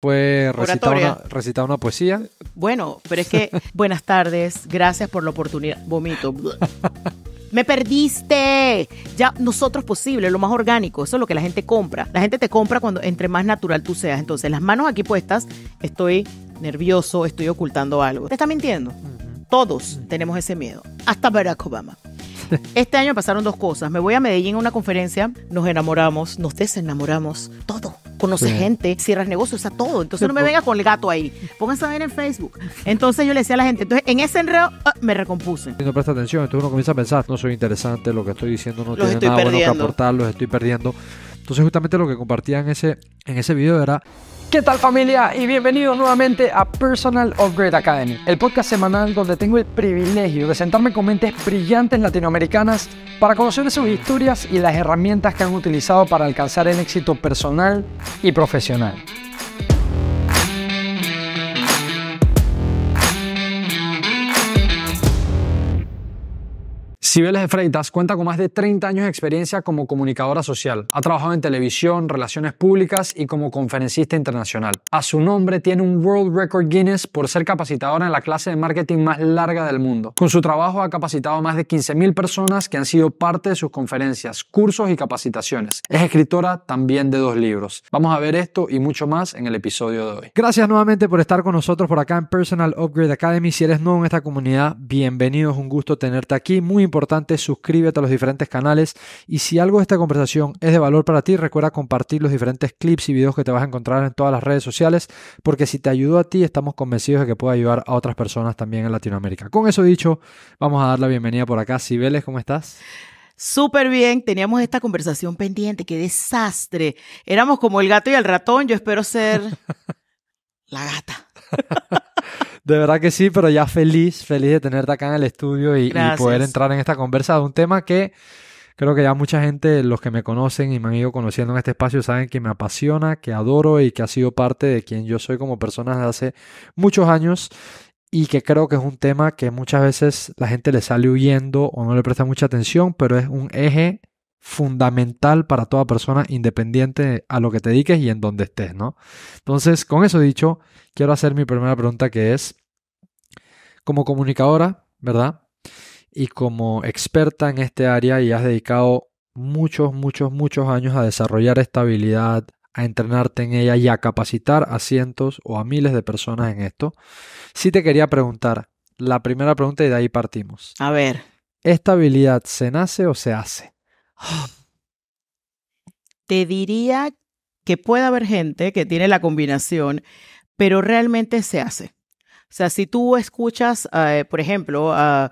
fue recitar una, poesía. Bueno, pero es que, buenas tardes, gracias por la oportunidad. Vomito. Me perdiste. Ya nosotros posible, lo más orgánico, eso es lo que la gente compra. La gente te compra cuando entre más natural tú seas. Entonces, las manos aquí puestas, estoy nervioso, estoy ocultando algo. Te está mintiendo. Todos tenemos ese miedo. Hasta Barack Obama. Este año pasaron dos cosas. Me voy a Medellín a una conferencia, nos enamoramos, nos desenamoramos, todo. conoce gente, cierras negocios, está todo. Entonces no me venga con el gato ahí. Pónganse a ver en Facebook. Entonces yo le decía a la gente, entonces en ese enredo ah, me recompuse. no presta atención, entonces uno comienza a pensar, no soy interesante, lo que estoy diciendo no tiene nada bueno que aportar, los estoy perdiendo. Entonces justamente lo que compartía en ese, en ese video era ¿Qué tal familia? Y bienvenidos nuevamente a Personal Upgrade Academy, el podcast semanal donde tengo el privilegio de sentarme con mentes brillantes latinoamericanas para conocer sus historias y las herramientas que han utilizado para alcanzar el éxito personal y profesional. Cibeles Freitas cuenta con más de 30 años de experiencia como comunicadora social. Ha trabajado en televisión, relaciones públicas y como conferencista internacional. A su nombre tiene un World Record Guinness por ser capacitadora en la clase de marketing más larga del mundo. Con su trabajo ha capacitado a más de 15.000 personas que han sido parte de sus conferencias, cursos y capacitaciones. Es escritora también de dos libros. Vamos a ver esto y mucho más en el episodio de hoy. Gracias nuevamente por estar con nosotros por acá en Personal Upgrade Academy. Si eres nuevo en esta comunidad, bienvenido. Es un gusto tenerte aquí. Muy importante importante, suscríbete a los diferentes canales y si algo de esta conversación es de valor para ti, recuerda compartir los diferentes clips y videos que te vas a encontrar en todas las redes sociales, porque si te ayudó a ti, estamos convencidos de que puede ayudar a otras personas también en Latinoamérica. Con eso dicho, vamos a dar la bienvenida por acá. Sibeles, ¿cómo estás? Súper bien, teníamos esta conversación pendiente, qué desastre. Éramos como el gato y el ratón, yo espero ser la gata. de verdad que sí, pero ya feliz, feliz de tenerte acá en el estudio y, poder entrar en esta conversa de un tema que creo que ya mucha gente, los que me conocen y me han ido conociendo en este espacio, saben que me apasiona, que adoro y que ha sido parte de quien yo soy como persona desde hace muchos años y que creo que es un tema que muchas veces la gente le sale huyendo o no le presta mucha atención, pero es un eje fundamental para toda persona independiente a lo que te dediques y en donde estés, ¿no? Entonces, con eso dicho, quiero hacer mi primera pregunta que es, como comunicadora, ¿verdad? Y como experta en este área y has dedicado muchos, muchos, muchos años a desarrollar esta habilidad, a entrenarte en ella y a capacitar a cientos o a miles de personas en esto, sí te quería preguntar, la primera pregunta y de ahí partimos. A ver. ¿Esta habilidad se nace o se hace? Te diría que puede haber gente que tiene la combinación, pero realmente se hace. O sea, si tú escuchas, eh, por ejemplo, a...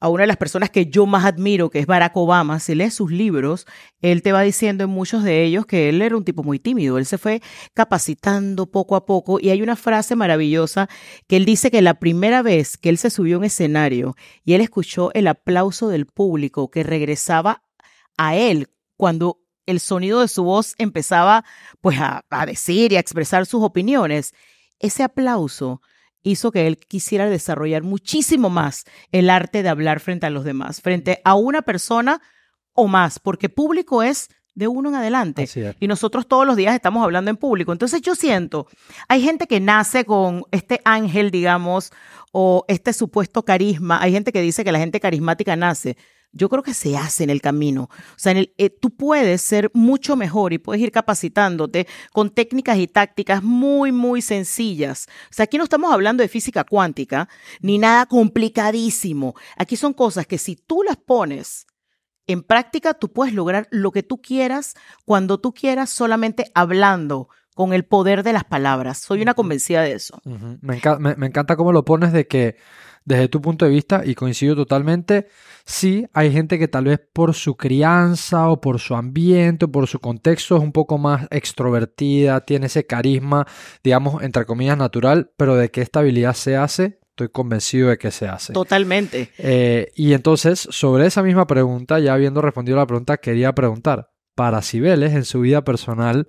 una de las personas que yo más admiro, que es Barack Obama, si lees sus libros, él te va diciendo en muchos de ellos que él era un tipo muy tímido, él se fue capacitando poco a poco y hay una frase maravillosa que él dice que la primera vez que él se subió a un escenario y él escuchó el aplauso del público que regresaba a él cuando el sonido de su voz empezaba pues a, a decir y a expresar sus opiniones. Ese aplauso hizo que él quisiera desarrollar muchísimo más el arte de hablar frente a los demás, frente a una persona o más, porque público es de uno en adelante. Y nosotros todos los días estamos hablando en público. Entonces yo siento, hay gente que nace con este ángel, digamos, o este supuesto carisma. Hay gente que dice que la gente carismática nace yo creo que se hace en el camino. O sea, en el, eh, tú puedes ser mucho mejor y puedes ir capacitándote con técnicas y tácticas muy, muy sencillas. O sea, aquí no estamos hablando de física cuántica ni nada complicadísimo. Aquí son cosas que si tú las pones en práctica, tú puedes lograr lo que tú quieras, cuando tú quieras, solamente hablando con el poder de las palabras. Soy una convencida de eso. me, encanta, cómo lo pones de que desde tu punto de vista, y coincido totalmente, sí hay gente que tal vez por su crianza o por su ambiente o por su contexto es un poco más extrovertida, tiene ese carisma, digamos, entre comillas, natural, pero de que esta habilidad se hace, estoy convencido de que se hace. Totalmente. Eh, y entonces, sobre esa misma pregunta, ya habiendo respondido la pregunta, quería preguntar, para Cibeles en su vida personal,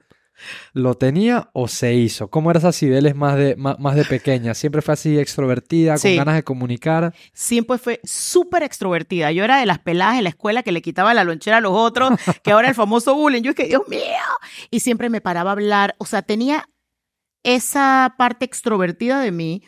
¿Lo tenía o se hizo? ¿Cómo eras así? más de, más, de pequeña? ¿Siempre fue así extrovertida, con ganas de comunicar? Siempre fue súper extrovertida. Yo era de las peladas en la escuela que le quitaba la lonchera a los otros, que ahora el famoso bullying. Yo es que, Dios mío. Y siempre me paraba a hablar. O sea, tenía esa parte extrovertida de mí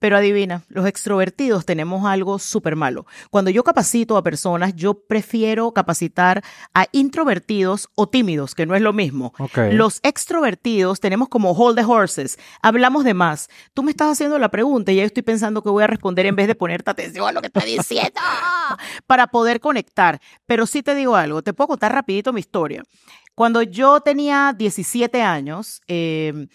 pero adivina, los extrovertidos tenemos algo súper malo. Cuando yo capacito a personas, yo prefiero capacitar a introvertidos o tímidos, que no es lo mismo. Los extrovertidos tenemos como hold the horses, hablamos de más. Tú me estás haciendo la pregunta y ya estoy pensando que voy a responder en vez de ponerte atención a lo que estoy diciendo para poder conectar. Pero sí te digo algo, te puedo contar rapidito mi historia. Cuando yo tenía 17 años, eh,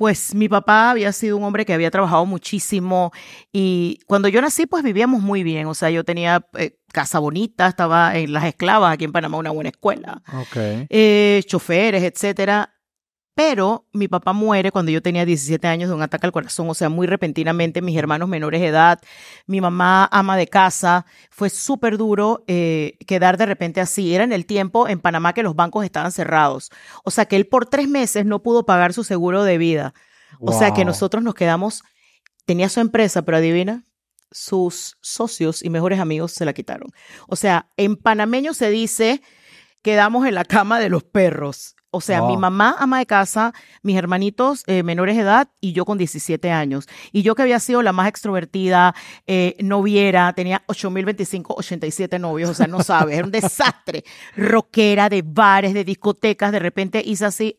pues mi papá había sido un hombre que había trabajado muchísimo y cuando yo nací pues vivíamos muy bien, o sea, yo tenía eh, casa bonita, estaba en las esclavas aquí en Panamá, una buena escuela, eh, choferes, etcétera. Pero mi papá muere cuando yo tenía 17 años de un ataque al corazón, o sea, muy repentinamente, mis hermanos menores de edad, mi mamá ama de casa, fue súper duro eh, quedar de repente así. Era en el tiempo en Panamá que los bancos estaban cerrados, o sea que él por tres meses no pudo pagar su seguro de vida, o sea que nosotros nos quedamos, tenía su empresa, pero adivina, sus socios y mejores amigos se la quitaron. O sea, en panameño se dice, quedamos en la cama de los perros. O sea, mi mamá ama de casa, mis hermanitos eh, menores de edad y yo con 17 años. Y yo que había sido la más extrovertida, no eh, noviera, tenía 8025, 87 novios, o sea, no sabes, era un desastre. Roquera de bares, de discotecas, de repente hice así,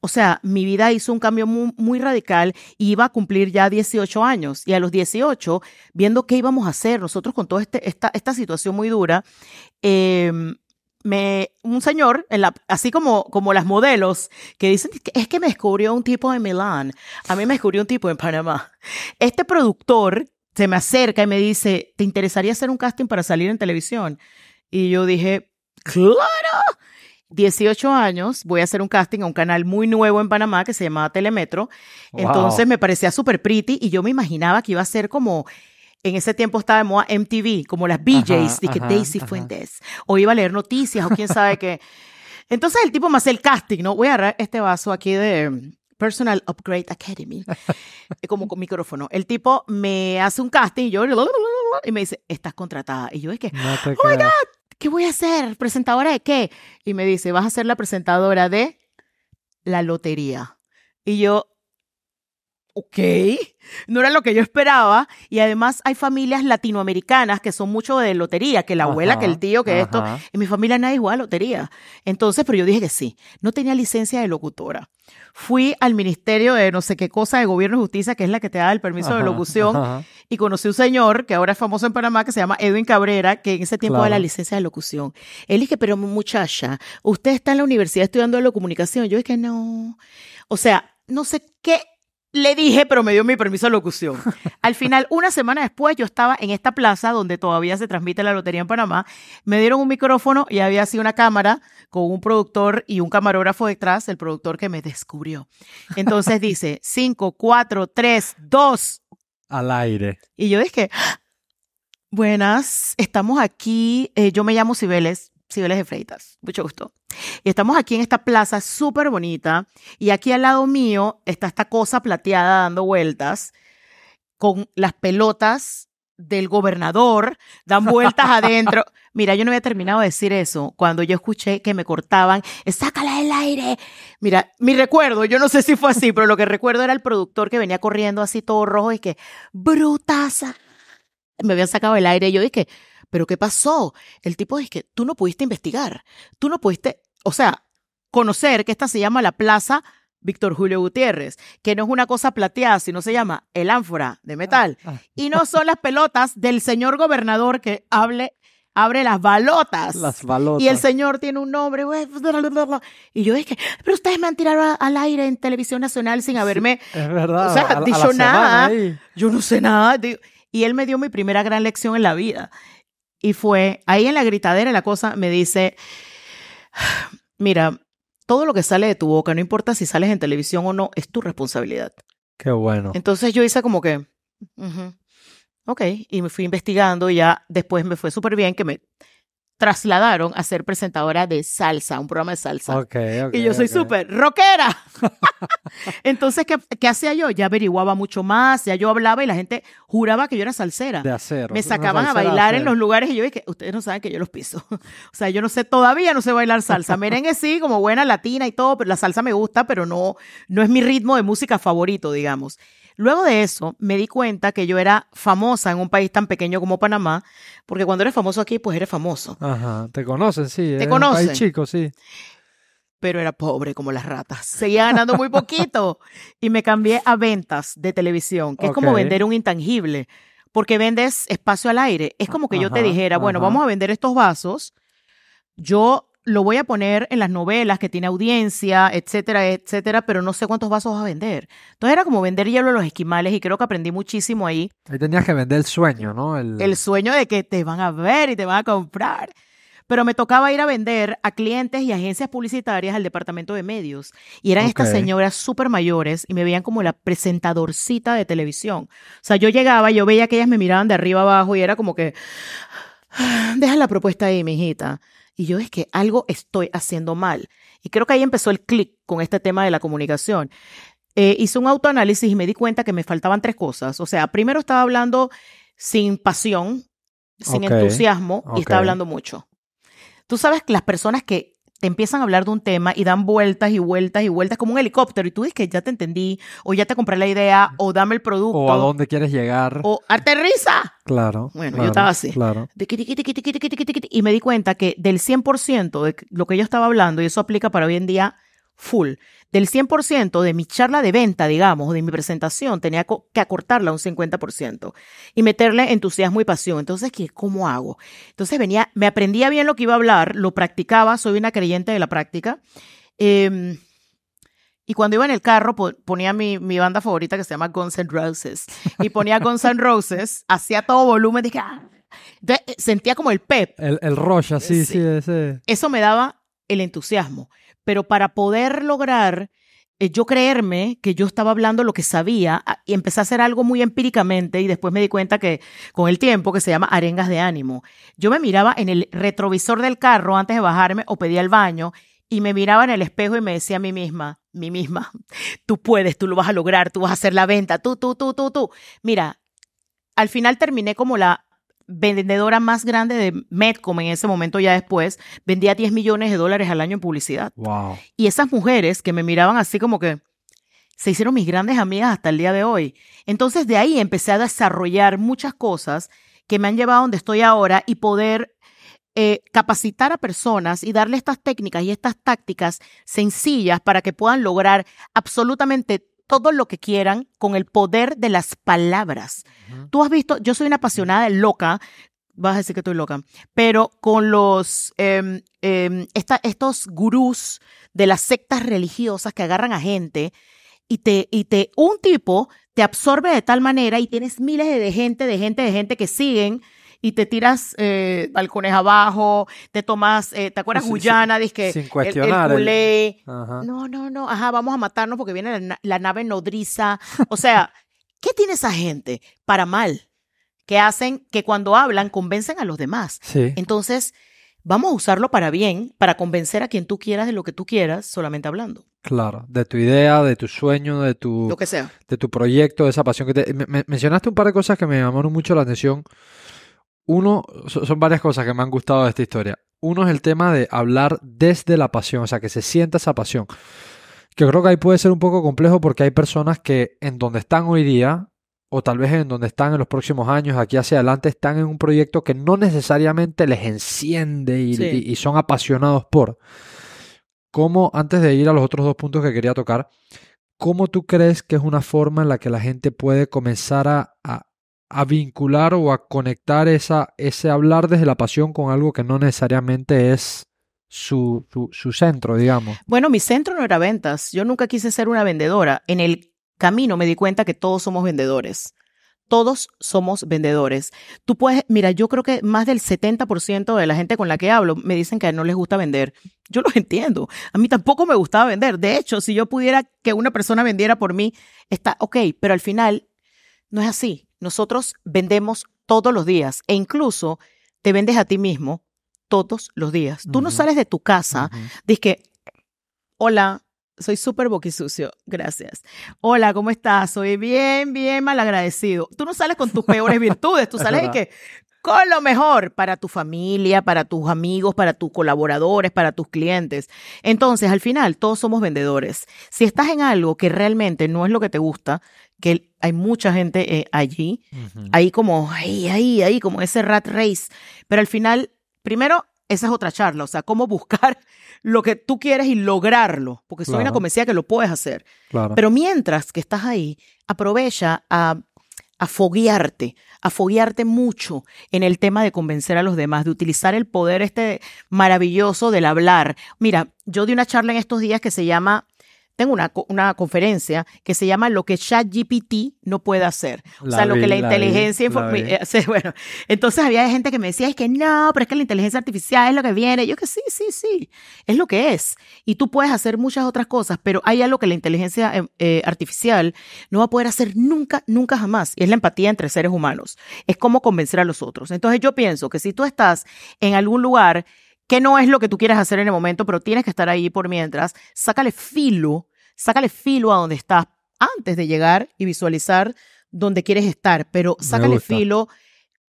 o sea, mi vida hizo un cambio muy, muy, radical y iba a cumplir ya 18 años. Y a los 18, viendo qué íbamos a hacer nosotros con toda este, esta, esta situación muy dura, eh, un señor, en la, así como, como las modelos, que dicen, es que me descubrió un tipo en Milán, a mí me descubrió un tipo en Panamá. Este productor se me acerca y me dice, ¿te interesaría hacer un casting para salir en televisión? Y yo dije, claro, 18 años, voy a hacer un casting a un canal muy nuevo en Panamá que se llamaba Telemetro. Entonces me parecía súper pretty y yo me imaginaba que iba a ser como en ese tiempo estaba de moda MTV, como las BJs, dije Daisy Fuentes, o iba a leer noticias o quién sabe qué. Entonces el tipo me hace el casting, ¿no? Voy a agarrar este vaso aquí de Personal Upgrade Academy, eh, como con micrófono. El tipo me hace un casting y yo, y me dice, estás contratada. Y yo es que, oh my God, ¿qué voy a hacer? ¿Presentadora de qué? Y me dice, vas a ser la presentadora de la lotería. Y yo, ok, no era lo que yo esperaba. Y además hay familias latinoamericanas que son mucho de lotería, que la abuela, que el tío, que esto. En mi familia nadie jugaba lotería. Entonces, pero yo dije que sí, no tenía licencia de locutora. Fui al Ministerio de no sé qué cosa de Gobierno y Justicia, que es la que te da el permiso de locución, y conocí a un señor que ahora es famoso en Panamá, que se llama Edwin Cabrera, que en ese tiempo da la licencia de locución. Él dije, pero muchacha, usted está en la universidad estudiando la comunicación. Yo dije, no. O sea, no sé qué le dije, pero me dio mi permiso de locución. Al final, una semana después, yo estaba en esta plaza donde todavía se transmite la lotería en Panamá. Me dieron un micrófono y había así una cámara con un productor y un camarógrafo detrás, el productor que me descubrió. Entonces dice, cinco, cuatro, tres, dos. Al aire. Y yo dije, ah, buenas, estamos aquí. Eh, yo me llamo Cibeles, Cibeles de Freitas. Mucho gusto. Y estamos aquí en esta plaza súper bonita y aquí al lado mío está esta cosa plateada dando vueltas con las pelotas del gobernador, dan vueltas adentro. Mira, yo no había terminado de decir eso cuando yo escuché que me cortaban, sácala del aire. Mira, mi recuerdo, yo no sé si fue así, pero lo que recuerdo era el productor que venía corriendo así todo rojo y que, brutaza. Me habían sacado el aire y yo dije, pero ¿qué pasó? El tipo es que tú no pudiste investigar, tú no pudiste o sea, conocer que esta se llama la Plaza Víctor Julio Gutiérrez, que no es una cosa plateada, sino se llama el ánfora de metal. Ah, ah. Y no son las pelotas del señor gobernador que hable, abre las balotas. Las balotas. Y el señor tiene un nombre. Pues, y yo dije, que, pero ustedes me han tirado al aire en Televisión Nacional sin haberme. es verdad. O sea, dicho nada. yo no sé nada. Y él me dio mi primera gran lección en la vida. Y fue ahí en la gritadera, la cosa me dice Mira, todo lo que sale de tu boca, no importa si sales en televisión o no, es tu responsabilidad. Qué bueno. Entonces yo hice como que, ok, y me fui investigando y ya después me fue súper bien que me trasladaron a ser presentadora de salsa, un programa de salsa. y yo soy súper rockera. Entonces, ¿qué, hacía yo? Ya averiguaba mucho más, ya yo hablaba y la gente juraba que yo era salsera. De hacer. Me sacaban a bailar en los lugares y yo dije, ustedes no saben que yo los piso. o sea, yo no sé, todavía no sé bailar salsa. Merengue sí, como buena latina y todo, pero la salsa me gusta, pero no, no es mi ritmo de música favorito, digamos. Luego de eso, me di cuenta que yo era famosa en un país tan pequeño como Panamá, porque cuando eres famoso aquí, pues eres famoso. Ajá, te conocen, sí. Te conocen. país sí. Pero era pobre como las ratas. Seguía ganando muy poquito. y me cambié a ventas de televisión, que es como vender un intangible, porque vendes espacio al aire. Es como que yo te dijera, bueno, vamos a vender estos vasos. Yo lo voy a poner en las novelas que tiene audiencia, etcétera, etcétera, pero no sé cuántos vasos vas a vender. Entonces era como vender hielo a los esquimales y creo que aprendí muchísimo ahí. Ahí tenías que vender el sueño, ¿no? El... sueño de que te van a ver y te van a comprar. Pero me tocaba ir a vender a clientes y agencias publicitarias al departamento de medios. Y eran estas señoras súper mayores y me veían como la presentadorcita de televisión. O sea, yo llegaba, yo veía que ellas me miraban de arriba abajo y era como que, ah, deja la propuesta ahí, mijita. Y yo es que algo estoy haciendo mal. Y creo que ahí empezó el clic con este tema de la comunicación. Eh, hice un autoanálisis y me di cuenta que me faltaban tres cosas. O sea, primero estaba hablando sin pasión, sin entusiasmo y estaba hablando mucho. Tú sabes que las personas que te empiezan a hablar de un tema y dan vueltas y vueltas y vueltas como un helicóptero y tú dices que ya te entendí o ya te compré la idea o dame el producto o a dónde quieres llegar o aterriza claro bueno yo estaba así claro. y me di cuenta que del 100% de lo que yo estaba hablando y eso aplica para hoy en día full del 100% de mi charla de venta, digamos, de mi presentación, tenía que acortarla un 50% y meterle entusiasmo y pasión. Entonces, ¿qué, ¿cómo hago? Entonces venía, me aprendía bien lo que iba a hablar, lo practicaba, soy una creyente de la práctica. Em, y cuando iba en el carro, ponía mi, banda favorita que se llama Guns N' Roses. Y ponía Guns N' Roses, hacía todo volumen, dije, ¡ah! Entonces, eh, sentía como el pep. El, el rush, así, eh, sí, sí Eso me daba el entusiasmo pero para poder lograr eh, yo creerme que yo estaba hablando lo que sabía ah, y empecé a hacer algo muy empíricamente y después me di cuenta que con el tiempo que se llama arengas de ánimo. Yo me miraba en el retrovisor del carro antes de bajarme o pedía el baño y me miraba en el espejo y me decía a mí misma, mí misma, tú puedes, tú lo vas a lograr, tú vas a hacer la venta, tú, tú, tú, tú, tú. Mira, al final terminé como la vendedora más grande de Medcom en ese momento ya después, vendía 10 millones de dólares al año en publicidad. Y esas mujeres que me miraban así como que se hicieron mis grandes amigas hasta el día de hoy. Entonces de ahí empecé a desarrollar muchas cosas que me han llevado a donde estoy ahora y poder eh, capacitar a personas y darle estas técnicas y estas tácticas sencillas para que puedan lograr absolutamente todo lo que quieran con el poder de las palabras. Tú has visto, yo soy una apasionada loca, vas a decir que estoy loca, pero con los, em, em, estos gurús de las sectas religiosas que agarran a gente y te, y te, un tipo te absorbe de tal manera y tienes miles de gente, de gente, de gente que siguen y te tiras eh, balcones abajo, te tomas, eh, ¿te acuerdas? Guyana, que sin cuestionar, el, No, no, no, ajá, vamos a matarnos porque viene la, nave nodriza. O sea, ¿qué tiene esa gente para mal? Que hacen que cuando hablan convencen a los demás. Sí. Entonces, vamos a usarlo para bien, para convencer a quien tú quieras de lo que tú quieras, solamente hablando. Claro, de tu idea, de tu sueño, de tu... Lo que sea. De tu proyecto, de esa pasión que mencionaste un par de cosas que me llamaron mucho la atención uno, son varias cosas que me han gustado de esta historia. Uno es el tema de hablar desde la pasión, o sea, que se sienta esa pasión. Que creo que ahí puede ser un poco complejo porque hay personas que en donde están hoy día, o tal vez en donde están en los próximos años, aquí hacia adelante, están en un proyecto que no necesariamente les enciende y, son apasionados por. ¿Cómo, antes de ir a los otros dos puntos que quería tocar, cómo tú crees que es una forma en la que la gente puede comenzar a a vincular o a conectar esa, ese hablar desde la pasión con algo que no necesariamente es su, su, centro, digamos. Bueno, mi centro no era ventas. Yo nunca quise ser una vendedora. En el camino me di cuenta que todos somos vendedores. Todos somos vendedores. Tú puedes, mira, yo creo que más del 70% de la gente con la que hablo me dicen que no les gusta vender. Yo los entiendo. A mí tampoco me gustaba vender. De hecho, si yo pudiera que una persona vendiera por mí, está ok, pero al final no es así. Nosotros vendemos todos los días e incluso te vendes a ti mismo todos los días. Tú no sales de tu casa, dices que, hola, soy súper boquisucio, gracias. Hola, ¿cómo estás? Soy bien, bien malagradecido. Tú no sales con tus peores virtudes, tú sales y que con lo mejor para tu familia, para tus amigos, para tus colaboradores, para tus clientes. Entonces, al final, todos somos vendedores. Si estás en algo que realmente no es lo que te gusta, que hay mucha gente eh, allí, ahí como, ahí, ahí, como ese rat race. Pero al final, primero, esa es otra charla, o sea, cómo buscar lo que tú quieres y lograrlo, porque soy una convencida que lo puedes hacer. Pero mientras que estás ahí, aprovecha a, a foguearte, a foguearte mucho en el tema de convencer a los demás, de utilizar el poder este maravilloso del hablar. Mira, yo di una charla en estos días que se llama tengo una, una, conferencia que se llama Lo que ChatGPT no puede hacer. o sea, lo que la, inteligencia... bueno, entonces había gente que me decía, es que no, pero es que la inteligencia artificial es lo que viene. Yo que sí, sí, sí, es lo que es. Y tú puedes hacer muchas otras cosas, pero hay algo que la inteligencia em, eh, artificial no va a poder hacer nunca, nunca jamás. Y es la empatía entre seres humanos. Es como convencer a los otros. Entonces yo pienso que si tú estás en algún lugar que no es lo que tú quieres hacer en el momento, pero tienes que estar ahí por mientras, sácale filo, sácale filo a donde estás antes de llegar y visualizar donde quieres estar, pero sácale filo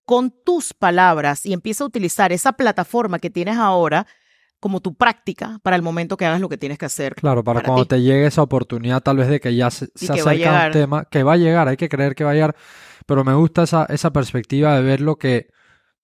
con tus palabras y empieza a utilizar esa plataforma que tienes ahora como tu práctica para el momento que hagas lo que tienes que hacer. Claro, para, cuando te llegue esa oportunidad tal vez de que ya se, acerca un tema que va a llegar, hay que creer que va a llegar, pero me gusta esa, esa perspectiva de ver lo que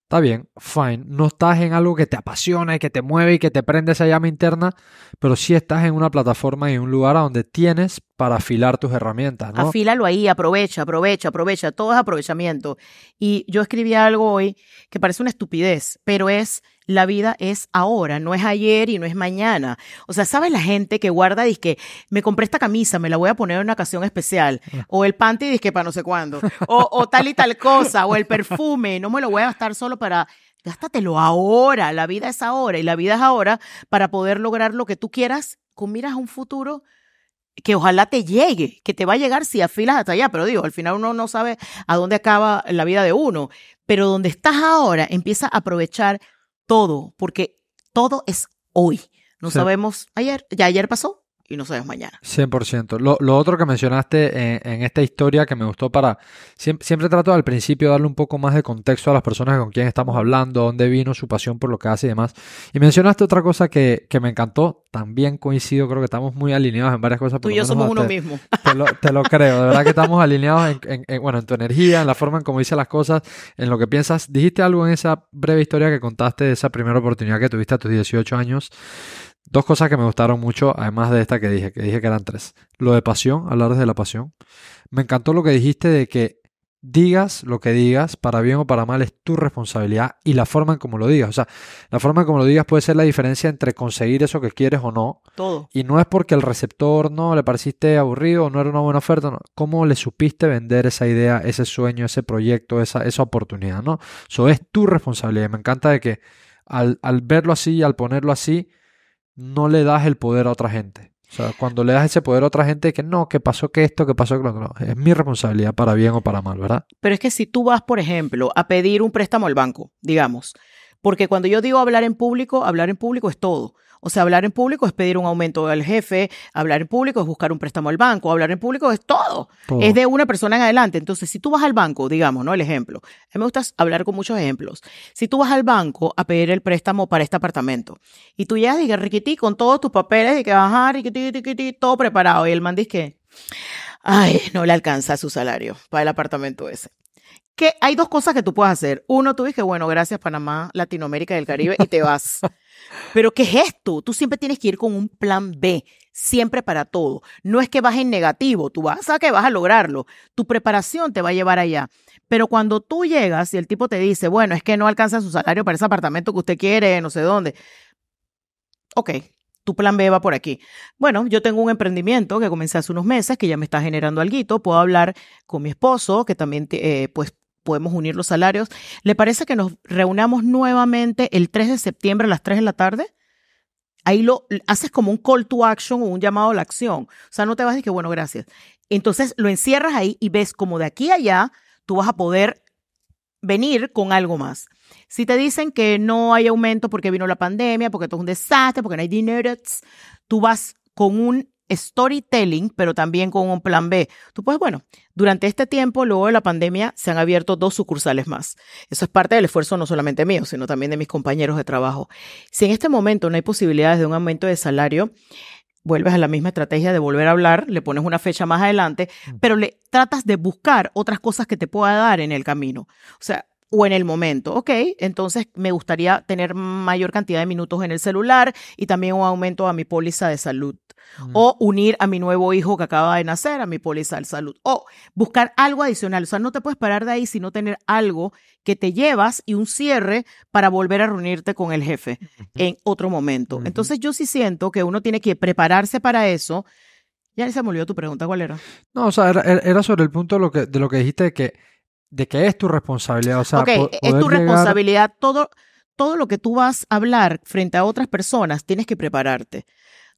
Está bien, fine. No estás en algo que te apasiona y que te mueve y que te prende esa llama interna, pero sí estás en una plataforma y en un lugar donde tienes para afilar tus herramientas. ¿no? Afílalo ahí, aprovecha, aprovecha, aprovecha, todo es aprovechamiento. Y yo escribí algo hoy que parece una estupidez, pero es la vida es ahora, no es ayer y no es mañana. O sea, ¿sabes la gente que guarda y dice que me compré esta camisa, me la voy a poner en una ocasión especial? Ah. O el panty dice que para no sé cuándo. O, o tal y tal cosa, o el perfume, no me lo voy a gastar solo para gástatelo ahora, la vida es ahora y la vida es ahora para poder lograr lo que tú quieras con miras a un futuro que ojalá te llegue, que te va a llegar si afilas hasta allá, pero digo, al final uno no sabe a dónde acaba la vida de uno, pero donde estás ahora empieza a aprovechar todo, porque todo es hoy. No sabemos ayer, ya ayer pasó, y no sabes mañana. 100%. Lo, otro que mencionaste en, esta historia que me gustó para... Siempre, trato al principio darle un poco más de contexto a las personas con quien estamos hablando, dónde vino su pasión por lo que hace y demás. Y mencionaste otra cosa que, me encantó, también coincido, creo que estamos muy alineados en varias cosas. Tú y yo somos uno mismo. Te lo, creo, de verdad que estamos alineados en, bueno, en tu energía, en la forma en cómo dices las cosas, en lo que piensas. Dijiste algo en esa breve historia que contaste de esa primera oportunidad que tuviste a tus 18 años Dos cosas que me gustaron mucho, además de esta que dije, que dije que eran tres. Lo de pasión, hablar de la pasión. Me encantó lo que dijiste de que digas lo que digas, para bien o para mal, es tu responsabilidad y la forma en cómo lo digas. O sea, la forma en cómo lo digas puede ser la diferencia entre conseguir eso que quieres o no. Todo. Y no es porque el receptor no le pareciste aburrido o no era una buena oferta, ¿Cómo le supiste vender esa idea, ese sueño, ese proyecto, esa, esa oportunidad, no? Eso es tu responsabilidad. Me encanta de que al, al verlo así y al ponerlo así, no le das el poder a otra gente. O sea, cuando le das ese poder a otra gente, que no, ¿qué pasó que esto, que pasó que lo es mi responsabilidad para bien o para mal, ¿verdad? Pero es que si tú vas, por ejemplo, a pedir un préstamo al banco, digamos, porque cuando yo digo hablar en público, hablar en público es todo. O sea, hablar en público es pedir un aumento del jefe, hablar en público es buscar un préstamo al banco, hablar en público es todo. Es de una persona en adelante. Entonces, si tú vas al banco, digamos, ¿no? El ejemplo. A mí me gusta hablar con muchos ejemplos. Si tú vas al banco a pedir el préstamo para este apartamento y tú ya y dices, riquití, con todos tus papeles, y que bajar, riquití, riquití, todo preparado. Y el man dice que, ay, no le alcanza su salario para el apartamento ese que hay dos cosas que tú puedes hacer. Uno, tú dices, bueno, gracias Panamá, Latinoamérica y el Caribe, y te vas. Pero ¿qué es esto? Tú siempre tienes que ir con un plan B, siempre para todo. No es que vas en negativo, tú vas a que vas a lograrlo. Tu preparación te va a llevar allá. Pero cuando tú llegas y el tipo te dice, bueno, es que no alcanza su salario para ese apartamento que usted quiere, no sé dónde. Ok, tu plan B va por aquí. Bueno, yo tengo un emprendimiento que comencé hace unos meses, que ya me está generando algo, puedo hablar con mi esposo, que también eh, pues podemos unir los salarios. ¿Le parece que nos reunamos nuevamente el 3 de septiembre a las 3 de la tarde? Ahí lo haces como un call to action o un llamado a la acción. O sea, no te vas y que, bueno, gracias. Entonces lo encierras ahí y ves como de aquí a allá tú vas a poder venir con algo más. Si te dicen que no hay aumento porque vino la pandemia, porque todo es un desastre, porque no hay dinero, tú vas con un storytelling, pero también con un plan B. Tú puedes, bueno, durante este tiempo, luego de la pandemia, se han abierto dos sucursales más. Eso es parte del esfuerzo no solamente mío, sino también de mis compañeros de trabajo. Si en este momento no hay posibilidades de un aumento de salario, vuelves a la misma estrategia de volver a hablar, le pones una fecha más adelante, mm. pero le tratas de buscar otras cosas que te pueda dar en el camino. O sea, o en el momento, ¿ok? Entonces me gustaría tener mayor cantidad de minutos en el celular y también un aumento a mi póliza de salud. Mm. O unir a mi nuevo hijo que acaba de nacer a mi póliza de salud. O buscar algo adicional. O sea, no te puedes parar de ahí sino tener algo que te llevas y un cierre para volver a reunirte con el jefe en otro momento. Entonces yo sí siento que uno tiene que prepararse para eso. Ya se me olvidó tu pregunta, ¿cuál era? No, o sea, era, sobre el punto lo que, de lo que dijiste de que de qué es tu responsabilidad. O sea, es tu responsabilidad. Todo, todo lo que tú vas a hablar frente a otras personas, tienes que prepararte.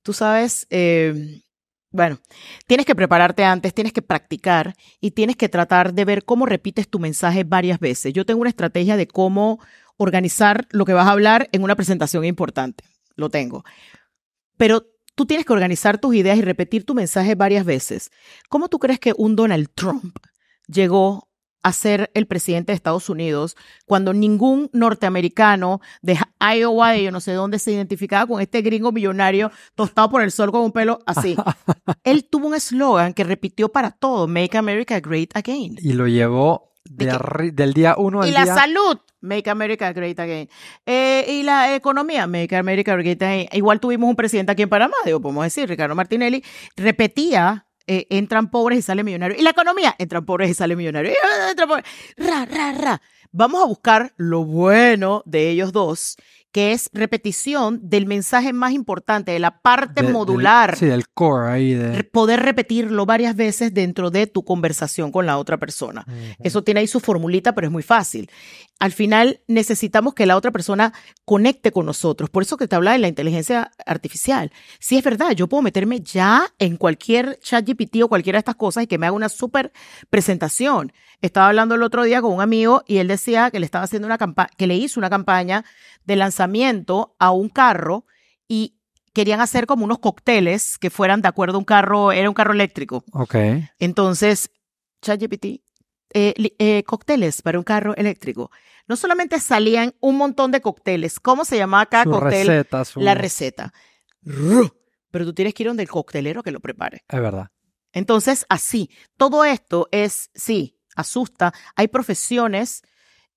Tú sabes, em, bueno, tienes que prepararte antes, tienes que practicar y tienes que tratar de ver cómo repites tu mensaje varias veces. Yo tengo una estrategia de cómo organizar lo que vas a hablar en una presentación importante. Lo tengo. Pero tú tienes que organizar tus ideas y repetir tu mensaje varias veces. ¿Cómo tú crees que un Donald Trump llegó a ser el presidente de Estados Unidos, cuando ningún norteamericano de Iowa, de yo no sé dónde, se identificaba con este gringo millonario tostado por el sol con un pelo así. Él tuvo un eslogan que repitió para todo, Make America Great Again. Y lo llevó del día uno al día... Y la salud, Make America Great Again. Eh, y la economía, Make America Great Again. Igual tuvimos un presidente aquí en Panamá, digo, podemos decir, Ricardo Martinelli, repetía eh, entran pobres y sale millonario. Y la economía, entran pobres y sale millonario. Ah, ra, ra, ra. Vamos a buscar lo bueno de ellos dos que es repetición del mensaje más importante, de la parte modular. sí, del core ahí. Poder repetirlo varias veces dentro de tu conversación con la otra persona. Eso tiene ahí su formulita, pero es muy fácil. Al final necesitamos que la otra persona conecte con nosotros. Por eso que te hablaba de la inteligencia artificial. Sí, es verdad, yo puedo meterme ya en cualquier chat GPT o cualquiera de estas cosas y que me haga una súper presentación. Estaba hablando el otro día con un amigo y él decía que le estaba haciendo una campaña, que le hizo una campaña de lanzamiento a un carro y querían hacer como unos cócteles que fueran de acuerdo a un carro, era un carro eléctrico. Ok. Entonces, ChatGPT, eh, eh cócteles para un carro eléctrico. No solamente salían un montón de cócteles, ¿cómo se llamaba cada Receta, La receta. Pero tú tienes que ir donde el coctelero que lo prepare. Es verdad. Entonces, así, todo esto es, sí, asusta. Hay profesiones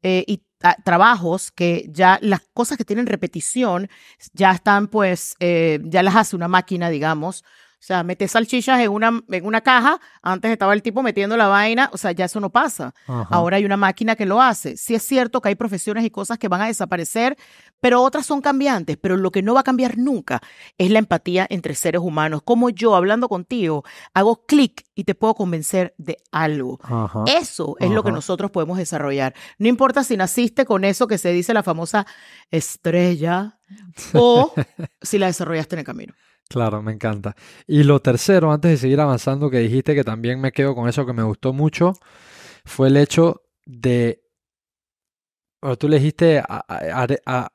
eh, y trabajos que ya las cosas que tienen repetición ya están pues, eh, ya las hace una máquina, digamos, o sea, metes salchichas en una, en una caja, antes estaba el tipo metiendo la vaina, o sea, ya eso no pasa. Ahora hay una máquina que lo hace. Sí es cierto que hay profesiones y cosas que van a desaparecer, pero otras son cambiantes, pero lo que no va a cambiar nunca es la empatía entre seres humanos. Como yo, hablando contigo, hago clic y te puedo convencer de algo. Eso es lo que nosotros podemos desarrollar. No importa si naciste con eso que se dice la famosa estrella o si la desarrollaste en el camino. Claro, me encanta. Y lo tercero, antes de seguir avanzando, que dijiste que también me quedo con eso que me gustó mucho, fue el hecho de... tú le dijiste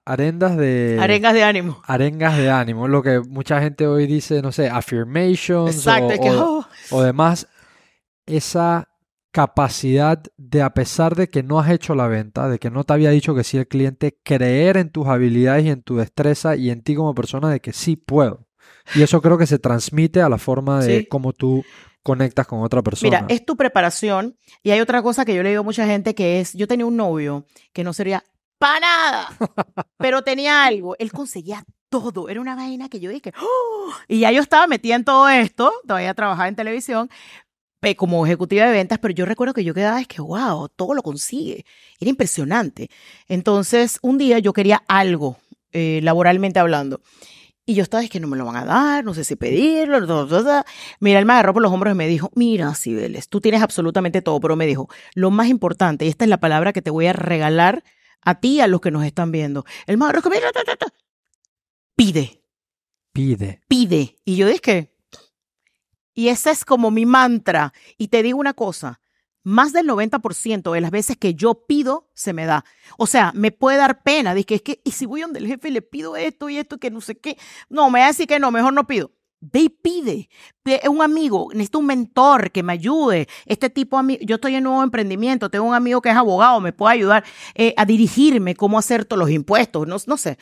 arendas de... Arengas de ánimo. Arengas de ánimo, lo que mucha gente hoy dice, no sé, affirmations o, oh. o demás. Esa capacidad de, a pesar de que no has hecho la venta, de que no te había dicho que sí el cliente, creer en tus habilidades y en tu destreza y en ti como persona de que sí puedo. Y eso creo que se transmite a la forma de cómo tú conectas con otra persona. Mira, es tu preparación. Y hay otra cosa que yo le digo a mucha gente que es, yo tenía un novio que no sería para nada, pero tenía algo. Él conseguía todo. Era una vaina que yo dije, ¡Oh! y ya yo estaba metida en todo esto, todavía trabajaba en televisión como ejecutiva de ventas, pero yo recuerdo que yo quedaba, es que, wow, todo lo consigue. Era impresionante. Entonces, un día yo quería algo, eh, laboralmente hablando. Y yo estaba, es que no me lo van a dar, no sé si pedirlo. Mira, él me agarró por los hombros y me dijo, mira, Cibeles, tú tienes absolutamente todo, pero me dijo, lo más importante, y esta es la palabra que te voy a regalar a ti y a los que nos están viendo. El más mira, pide. Pide. Pide. Y yo dije, y ese es como mi mantra. Y te digo una cosa, más del 90% de las veces que yo pido, se me da. O sea, me puede dar pena. que es que, y si voy donde el jefe le pido esto y esto, que no sé qué. No, me va a decir que no, mejor no pido. Ve y pide. Un amigo, necesito un mentor que me ayude. Este tipo, yo estoy en un nuevo emprendimiento, tengo un amigo que es abogado, me puede ayudar eh, a dirigirme, cómo hacer todos los impuestos, no, no sé.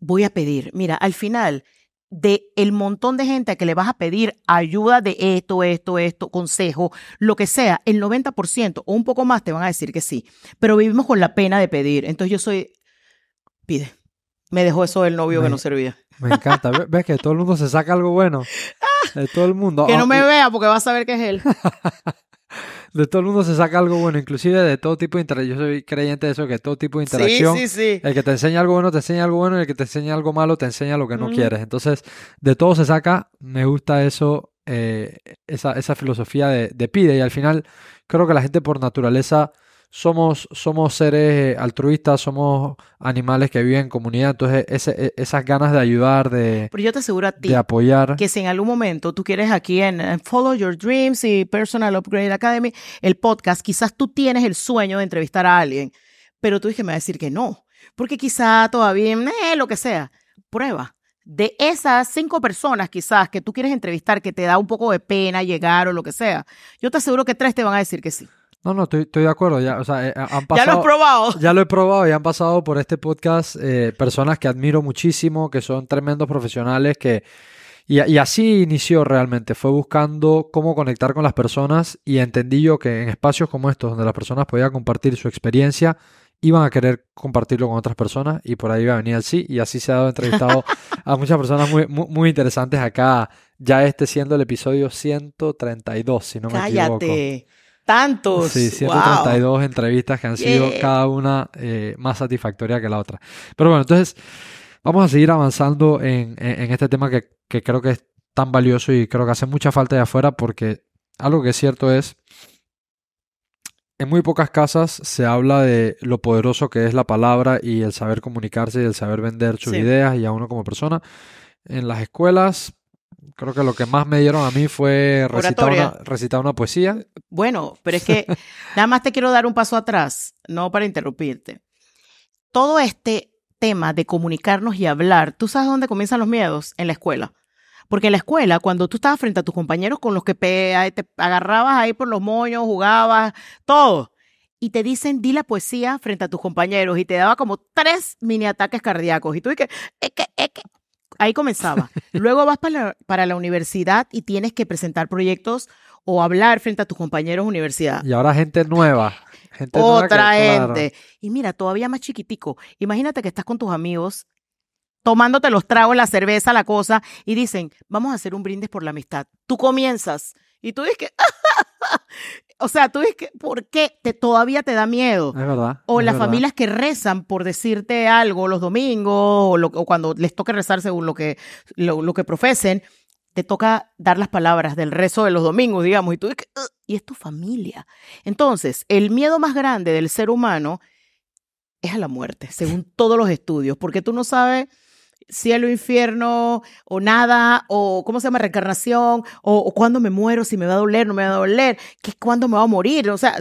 Voy a pedir. Mira, al final, de el montón de gente que le vas a pedir ayuda de esto, esto, esto, consejo, lo que sea, el 90% o un poco más te van a decir que sí. Pero vivimos con la pena de pedir. Entonces yo soy, pide. Me dejó eso del novio que no servía. Me encanta. ¿Ves que todo el mundo se saca algo bueno? Ah, de todo el mundo. Que no ah, me vea porque va a saber que es él. de todo el mundo se saca algo bueno, inclusive de todo tipo de interacción. Yo soy creyente de eso, que todo tipo de interacción. Sí, sí, sí. El que te enseña algo bueno, te enseña algo bueno, y el que te enseña algo malo, te enseña lo que no quieres. Entonces, de todo se saca, me gusta eso, eh, esa, esa, filosofía de pide. Y al final, creo que la gente por naturaleza somos, somos seres eh, altruistas, somos animales que viven en comunidad, entonces e, e, esas ganas de ayudar, de, Pero yo te aseguro a ti apoyar. Que si en algún momento tú quieres aquí en, Follow Your Dreams y Personal Upgrade Academy, el podcast, quizás tú tienes el sueño de entrevistar a alguien, pero tú dices, me va a decir que no, porque quizá todavía, eh, lo que sea, prueba de esas cinco personas quizás que tú quieres entrevistar, que te da un poco de pena llegar o lo que sea, yo te aseguro que tres te van a decir que sí. No, no, estoy, de acuerdo. Ya, eh, lo he probado. Ya lo he probado y han pasado por este podcast eh, personas que admiro muchísimo, que son tremendos profesionales, que... Y, así inició realmente, fue buscando cómo conectar con las personas y entendí yo que en espacios como estos, donde las personas podían compartir su experiencia, iban a querer compartirlo con otras personas y por ahí iba a venir el sí y así se ha dado entrevistado a muchas personas muy, muy, interesantes acá, ya este siendo el episodio 132, si no me equivoco. Cállate. Tantos. Sí, 132 entrevistas que han sido cada una eh, más satisfactoria que la otra. Pero bueno, entonces vamos a seguir avanzando en, este tema que, creo que es tan valioso y creo que hace mucha falta de afuera porque algo que es cierto es, en muy pocas casas se habla de lo poderoso que es la palabra y el saber comunicarse y el saber vender sus ideas y a uno como persona. En las escuelas Creo que lo que más me dieron a mí fue recitar, una, poesía. Bueno, pero es que nada más te quiero dar un paso atrás, no para interrumpirte. Todo este tema de comunicarnos y hablar, ¿tú sabes dónde comienzan los miedos? En la escuela. Porque en la escuela, cuando tú estabas frente a tus compañeros con los que te agarrabas ahí por los moños, jugabas, todo, y te dicen, di la poesía frente a tus compañeros, y te daba como tres mini ataques cardíacos. Y tú dices, es que, es que, ahí comenzaba. Luego vas para la, universidad y tienes que presentar proyectos o hablar frente a tus compañeros de universidad. Y ahora gente nueva. Otra gente. Y mira, todavía más chiquitico. Imagínate que estás con tus amigos tomándote los tragos, la cerveza, la cosa, y dicen, vamos a hacer un brindis por la amistad. Tú comienzas y tú dices que... Ah, o sea, tú ves que, ¿por qué te, todavía te da miedo? Es verdad. O las familias que rezan por decirte algo los domingos o, cuando les toque rezar según lo que, lo, que profesen, te toca dar las palabras del rezo de los domingos, digamos, y tú ves que y es tu familia. Entonces, el miedo más grande del ser humano es a la muerte, según todos los estudios, porque tú no sabes cielo, infierno, o nada, o cómo se llama, reencarnación, o, cuando cuándo me muero, si me va a doler, no me va a doler, que cuándo me va a morir, o sea,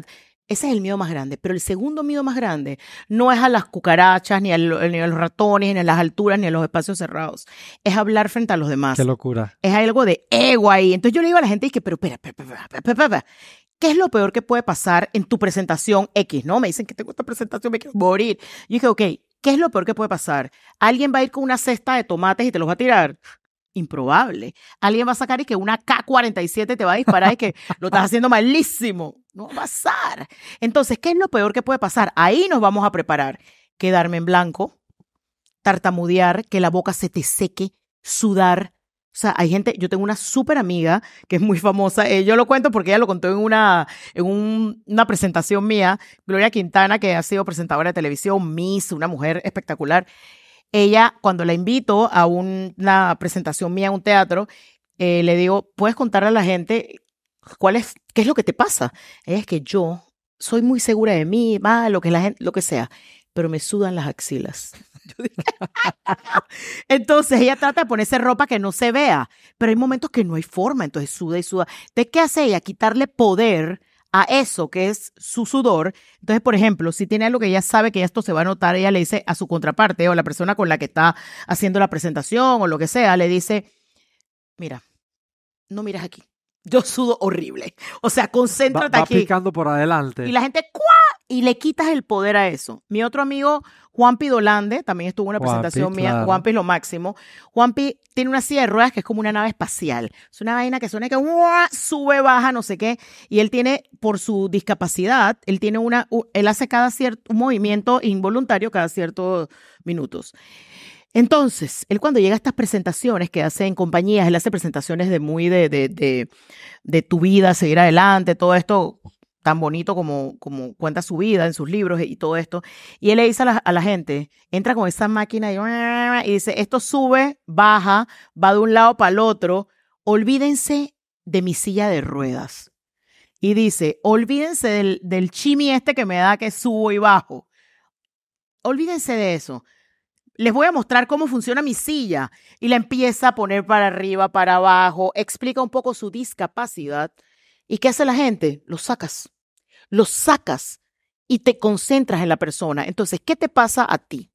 ese es el miedo más grande. Pero el segundo miedo más grande no es a las cucarachas, ni a, los ratones, ni a las alturas, ni a los espacios cerrados. Es hablar frente a los demás. Qué locura. Es algo de ego ahí. Entonces yo le digo a la gente, y que, pero espera, ¿qué es lo peor que puede pasar en tu presentación X? No, me dicen que tengo esta presentación, me quiero morir. Yo dije, ok, ¿Qué es lo peor que puede pasar? ¿Alguien va a ir con una cesta de tomates y te los va a tirar? Improbable. Alguien va a sacar y que una K-47 te va a disparar y que lo estás haciendo malísimo. No va a pasar. Entonces, ¿qué es lo peor que puede pasar? Ahí nos vamos a preparar. Quedarme en blanco, tartamudear, que la boca se te seque, sudar, o sea, hay gente, yo tengo una súper amiga que es muy famosa, eh, yo lo cuento porque ella lo contó en, una, una presentación mía, Gloria Quintana, que ha sido presentadora de televisión, Miss, una mujer espectacular. Ella, cuando la invito a una presentación mía a un teatro, eh, le digo, ¿puedes contarle a la gente cuál es, qué es lo que te pasa? Ella es que yo soy muy segura de mí, va lo que, la gente, lo que sea pero me sudan las axilas. Entonces ella trata de ponerse ropa que no se vea, pero hay momentos que no hay forma, entonces suda y suda. ¿De ¿qué hace ella? Quitarle poder a eso que es su sudor. Entonces, por ejemplo, si tiene algo que ella sabe que esto se va a notar, ella le dice a su contraparte o a la persona con la que está haciendo la presentación o lo que sea, le dice, mira, no miras aquí. Yo sudo horrible. O sea, concéntrate aquí. va aquí. picando por adelante. Y la gente, ¿cuál? y le quitas el poder a eso. Mi otro amigo, Juan Pidolande, también estuvo en una presentación mía. Juan Juanpi es lo máximo. Juanpi tiene una silla de ruedas que es como una nave espacial. Es una vaina que suena que sube, baja, no sé qué. Y él tiene, por su discapacidad, él tiene una, él hace cada cierto movimiento involuntario cada ciertos minutos. Entonces, él cuando llega a estas presentaciones que hace en compañías, él hace presentaciones de muy de, de, de, de tu vida, seguir adelante, todo esto tan bonito como, como cuenta su vida en sus libros y todo esto. Y él le dice a la, gente, entra con esa máquina y, dice, esto sube, baja, va de un lado para el otro, olvídense de mi silla de ruedas. Y dice, olvídense del, del chimi este que me da que subo y bajo. Olvídense de eso. Les voy a mostrar cómo funciona mi silla. Y la empieza a poner para arriba, para abajo, explica un poco su discapacidad ¿Y qué hace la gente? Los sacas. Los sacas y te concentras en la persona. Entonces, ¿qué te pasa a ti?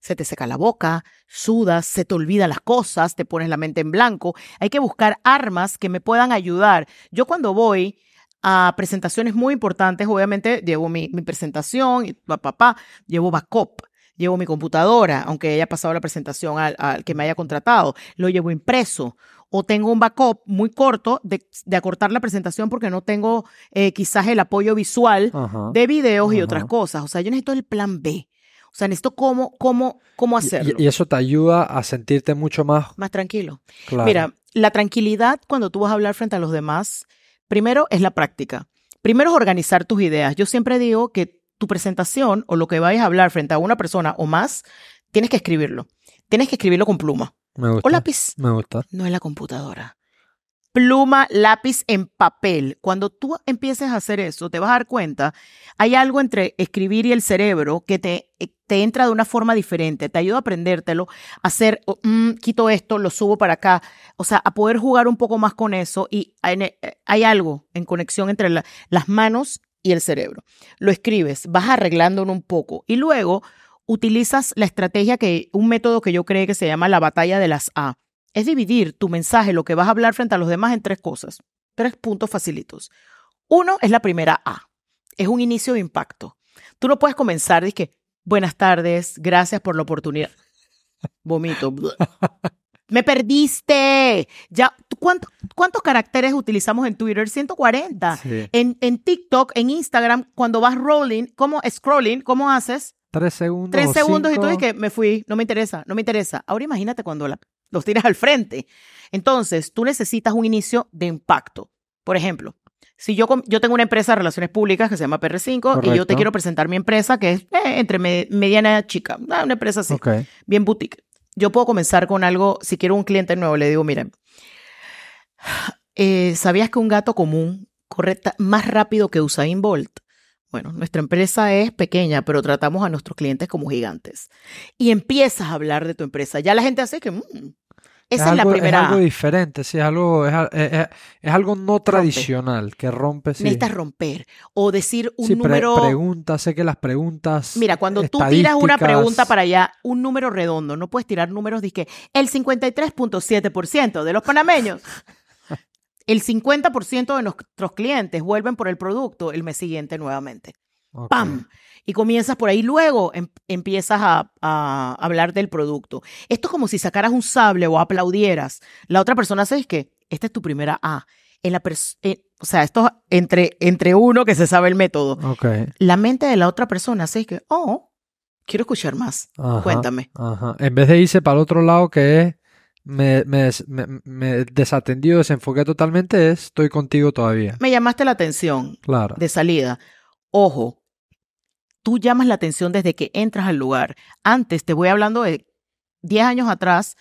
Se te seca la boca, sudas, se te olvidan las cosas, te pones la mente en blanco. Hay que buscar armas que me puedan ayudar. Yo cuando voy a presentaciones muy importantes, obviamente llevo mi, mi presentación, papá, llevo backup llevo mi computadora, aunque haya pasado la presentación al, que me haya contratado, lo llevo impreso o tengo un backup muy corto de, acortar la presentación porque no tengo eh, quizás el apoyo visual de videos y otras cosas. O sea, yo necesito el plan B. O sea, necesito cómo, cómo, cómo hacerlo. Y, y eso te ayuda a sentirte mucho más... Más tranquilo. Claro. Mira, la tranquilidad cuando tú vas a hablar frente a los demás, primero es la práctica. Primero es organizar tus ideas. Yo siempre digo que tu presentación o lo que vayas a hablar frente a una persona o más, tienes que escribirlo. Tienes que escribirlo con pluma. O lápiz. Me gusta. No en la computadora. Pluma, lápiz en papel. Cuando tú empieces a hacer eso, te vas a dar cuenta, hay algo entre escribir y el cerebro que te, eh, te entra de una forma diferente, te ayuda a aprendértelo, a hacer, oh, mm, quito esto, lo subo para acá, o sea, a poder jugar un poco más con eso y eh, hay, algo en conexión entre las manos y el cerebro. Lo escribes, vas arreglándolo un poco y luego utilizas la estrategia que, un método que yo creo que se llama la batalla de las A. Es dividir tu mensaje, lo que vas a hablar frente a los demás en tres cosas, tres puntos facilitos. Uno es la primera A, es un inicio de impacto. Tú no puedes comenzar, que buenas tardes, gracias por la oportunidad. Vomito. me perdiste. Ya, ¿Cuántos caracteres utilizamos en Twitter? 140. En, TikTok, en Instagram, cuando vas rolling, ¿cómo scrolling? ¿Cómo haces? Tres segundos. Tres segundos y tú dices que me fui, no me interesa, no me interesa. Ahora imagínate cuando los tiras al frente. Entonces, tú necesitas un inicio de impacto. Por ejemplo, si yo, tengo una empresa de relaciones públicas que se llama PR5 y yo te quiero presentar mi empresa que es eh, entre mediana chica, ah, una empresa así, bien boutique yo puedo comenzar con algo, si quiero un cliente nuevo, le digo, miren, eh, ¿sabías que un gato común corre más rápido que Usain Bolt? Bueno, nuestra empresa es pequeña, pero tratamos a nuestros clientes como gigantes. Y empiezas a hablar de tu empresa. Ya la gente hace que, mm, esa es, la primera. Es algo diferente, sí, es algo, es, algo no tradicional que rompe. Necesitas romper o decir un número. preguntas, sé que las preguntas. Mira, cuando tú tiras una pregunta para allá, un número redondo, no puedes tirar números dije, el 53.7% de los panameños. el 50% de nuestros clientes vuelven por el producto el mes siguiente nuevamente. ¡Pam! y comienzas por ahí. Luego em, empiezas a, hablar del producto. Esto es como si sacaras un sable o aplaudieras. La otra persona hace que esta es tu primera A. En la eh, o sea, esto es entre, entre uno que se sabe el método. La mente de la otra persona hace que, oh, quiero escuchar más. Cuéntame. En vez de irse para el otro lado que es, me, me, me, desenfoqué totalmente, es, estoy contigo todavía. Me llamaste la atención. Claro. De salida. Ojo, tú llamas la atención desde que entras al lugar. Antes, te voy hablando de 10 años atrás,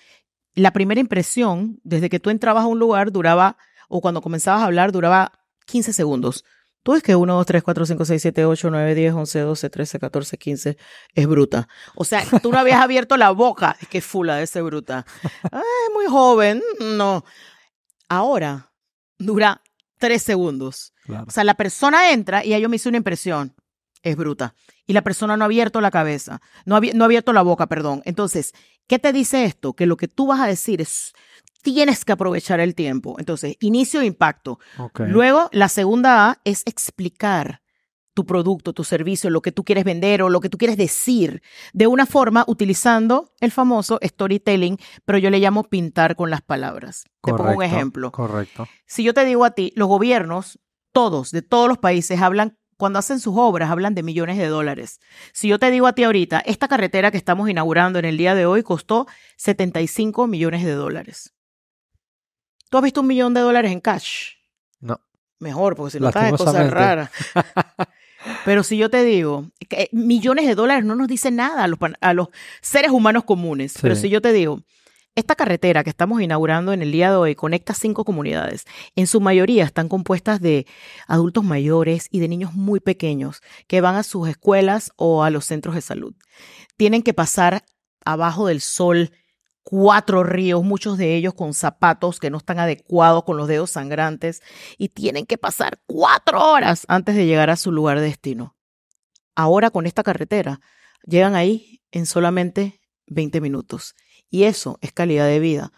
la primera impresión, desde que tú entrabas a un lugar, duraba, o cuando comenzabas a hablar, duraba 15 segundos. Tú ves que 1, 2, 3, 4, 5, 6, 7, 8, 9, 10, 11, 12, 13, 14, 15 es bruta. O sea, tú no habías abierto la boca. Es que fula de ese bruta. Ah, es muy joven. Mm, no. Ahora dura 3 segundos. O sea, la persona entra y ahí yo me hice una impresión es bruta. Y la persona no ha abierto la cabeza, no ha, no ha abierto la boca, perdón. Entonces, ¿qué te dice esto? Que lo que tú vas a decir es, tienes que aprovechar el tiempo. Entonces, inicio impacto. Luego, la segunda A es explicar tu producto, tu servicio, lo que tú quieres vender o lo que tú quieres decir, de una forma utilizando el famoso storytelling, pero yo le llamo pintar con las palabras. te pongo un ejemplo. Correcto. Si yo te digo a ti, los gobiernos, todos, de todos los países, hablan cuando hacen sus obras hablan de millones de dólares. Si yo te digo a ti ahorita, esta carretera que estamos inaugurando en el día de hoy costó 75 millones de dólares. ¿Tú has visto un millón de dólares en cash? No. Mejor, porque si no estás de cosas raras. Pero si yo te digo, millones de dólares no nos dicen nada a los, a los seres humanos comunes. Pero si yo te digo, esta carretera que estamos inaugurando en el día de hoy conecta cinco comunidades. En su mayoría están compuestas de adultos mayores y de niños muy pequeños que van a sus escuelas o a los centros de salud. Tienen que pasar abajo del sol cuatro ríos, muchos de ellos con zapatos que no están adecuados, con los dedos sangrantes, y tienen que pasar cuatro horas antes de llegar a su lugar de destino. Ahora con esta carretera, llegan ahí en solamente 20 minutos. Y eso es calidad de vida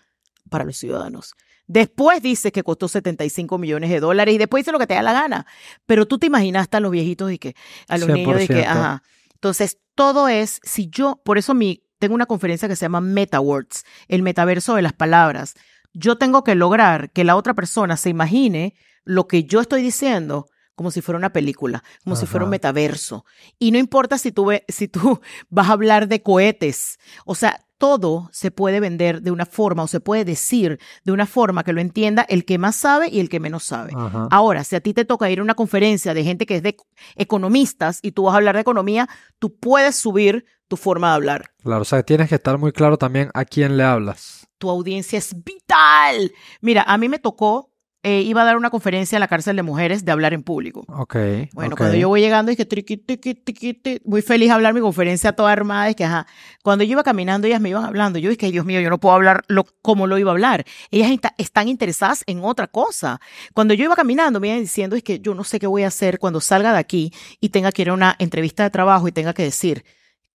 para los ciudadanos. Después dices que costó 75 millones de dólares y después dices lo que te da la gana. Pero tú te imaginaste a los viejitos y que, a los niños y que, ajá. Entonces, todo es, si yo, por eso mi, tengo una conferencia que se llama MetaWords. el metaverso de las palabras. Yo tengo que lograr que la otra persona se imagine lo que yo estoy diciendo como si fuera una película, como si fuera un metaverso. Y no importa si tú, si tú vas a hablar de cohetes, o sea, todo se puede vender de una forma o se puede decir de una forma que lo entienda el que más sabe y el que menos sabe. Ahora, si a ti te toca ir a una conferencia de gente que es de economistas y tú vas a hablar de economía, tú puedes subir tu forma de hablar. Claro, o sea, tienes que estar muy claro también a quién le hablas. Tu audiencia es vital. Mira, a mí me tocó eh, iba a dar una conferencia en la cárcel de mujeres de hablar en público. Ok. Bueno, cuando yo voy llegando, dije, triqui, triqui, triqui, triqui, muy feliz a hablar mi conferencia toda armada. Es que, ajá, cuando yo iba caminando, ellas me iban hablando. Yo dije, Dios mío, yo no puedo hablar lo, como lo iba a hablar. Ellas están interesadas en otra cosa. Cuando yo iba caminando, me iban diciendo, es que yo no sé qué voy a hacer cuando salga de aquí y tenga que ir a una entrevista de trabajo y tenga que decir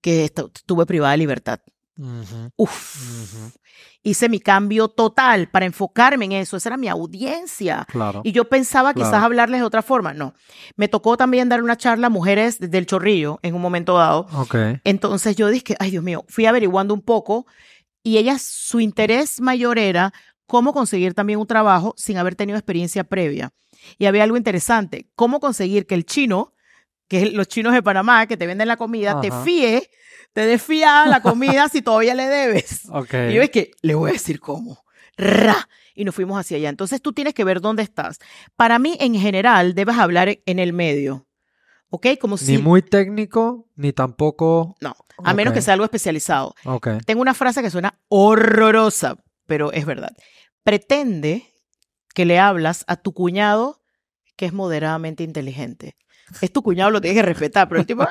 que estuve privada de libertad. Uh Uf hice mi cambio total para enfocarme en eso. Esa era mi audiencia. y yo pensaba quizás hablarles de otra forma. No. Me tocó también dar una charla a mujeres del chorrillo en un momento dado. Entonces yo dije, ay Dios mío, fui averiguando un poco y ellas, su interés mayor era cómo conseguir también un trabajo sin haber tenido experiencia previa. Y había algo interesante, cómo conseguir que el chino que los chinos de Panamá, que te venden la comida, te fíe, te desfía la comida si todavía le debes. Y yo es que le voy a decir cómo. Y nos fuimos hacia allá. Entonces tú tienes que ver dónde estás. Para mí, en general, debes hablar en el medio. ¿Ok? Como si... Ni muy técnico, ni tampoco... No, a menos que sea algo especializado. Tengo una frase que suena horrorosa, pero es verdad. Pretende que le hablas a tu cuñado que es moderadamente inteligente es tu cuñado, lo tienes que respetar, pero el tipo...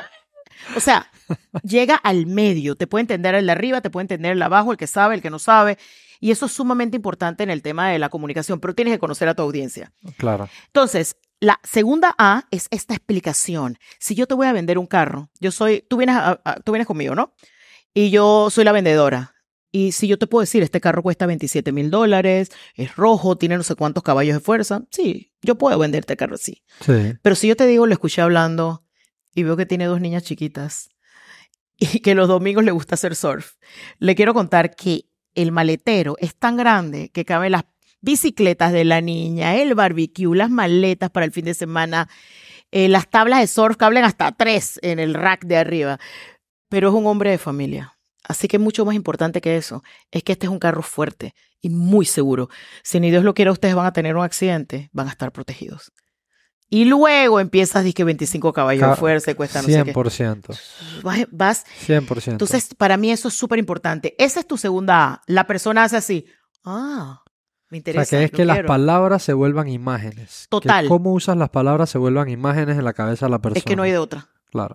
O sea, llega al medio, te puede entender el de arriba, te puede entender el de abajo, el que sabe, el que no sabe. Y eso es sumamente importante en el tema de la comunicación, pero tienes que conocer a tu audiencia. Claro. Entonces, la segunda A es esta explicación. Si yo te voy a vender un carro, yo soy, tú vienes, a, tú vienes conmigo, ¿no? Y yo soy la vendedora. Y si yo te puedo decir, este carro cuesta 27 mil dólares, es rojo, tiene no sé cuántos caballos de fuerza, sí, yo puedo venderte este el carro así. Sí. Pero si yo te digo, lo escuché hablando y veo que tiene dos niñas chiquitas y que los domingos le gusta hacer surf, le quiero contar que el maletero es tan grande que cabe las bicicletas de la niña, el barbecue, las maletas para el fin de semana, eh, las tablas de surf caben hasta tres en el rack de arriba. Pero es un hombre de familia Así que mucho más importante que eso es que este es un carro fuerte y muy seguro. Si ni Dios lo quiera, ustedes van a tener un accidente, van a estar protegidos. Y luego empiezas, que 25 caballos de fuerza, cuesta no 100%. sé qué. 100%. Entonces, para mí eso es súper importante. Esa es tu segunda A. La persona hace así. Ah, me interesa. O sea, que es que las palabras se vuelvan imágenes. Total. cómo usas las palabras se vuelvan imágenes en la cabeza de la persona. Es que no hay de otra.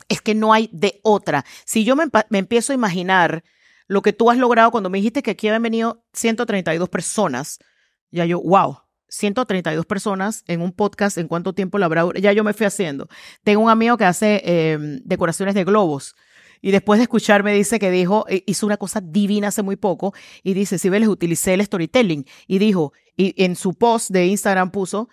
Es que no hay de otra. Si yo me, empiezo a imaginar lo que tú has logrado cuando me dijiste que aquí habían venido 132 personas, ya yo, wow, 132 personas en un podcast, ¿en cuánto tiempo la habrá? Ya yo me fui haciendo. Tengo un amigo que hace em, decoraciones de globos. Y después de escucharme dice que dijo, eh, hizo una cosa divina hace muy poco y dice, si ve, les utilicé el storytelling. Y dijo, y en su post de Instagram puso,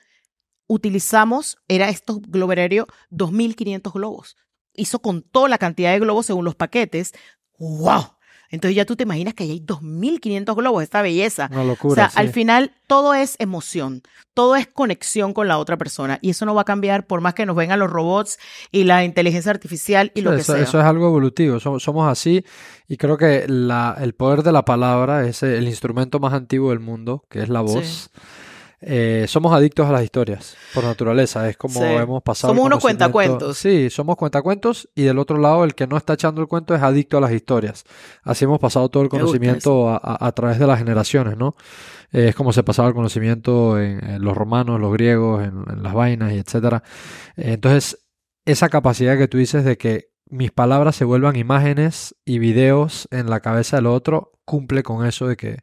utilizamos, era esto globerario 2.500 globos hizo con toda la cantidad de globos según los paquetes. ¡Wow! Entonces ya tú te imaginas que hay 2.500 globos, esta belleza. Una locura. O sea, al final todo es emoción, todo es conexión con la otra persona y eso no va a cambiar por más que nos vengan los robots y la inteligencia artificial y lo que sea. Eso es algo evolutivo, somos, así y creo que el poder de la palabra es eh, el instrumento más antiguo del mundo, que es la voz. Eh, somos adictos a las historias, por naturaleza. Es como hemos pasado. Somos unos cuentacuentos. Sí, somos cuentacuentos y del otro lado el que no está echando el cuento es adicto a las historias. Así hemos pasado todo el conocimiento a, través de las generaciones, ¿no? Eh, es como se pasaba el conocimiento en, los romanos, los griegos, en, las vainas y etcétera. Eh, entonces, esa capacidad que tú dices de que mis palabras se vuelvan imágenes y videos en la cabeza del otro cumple con eso de que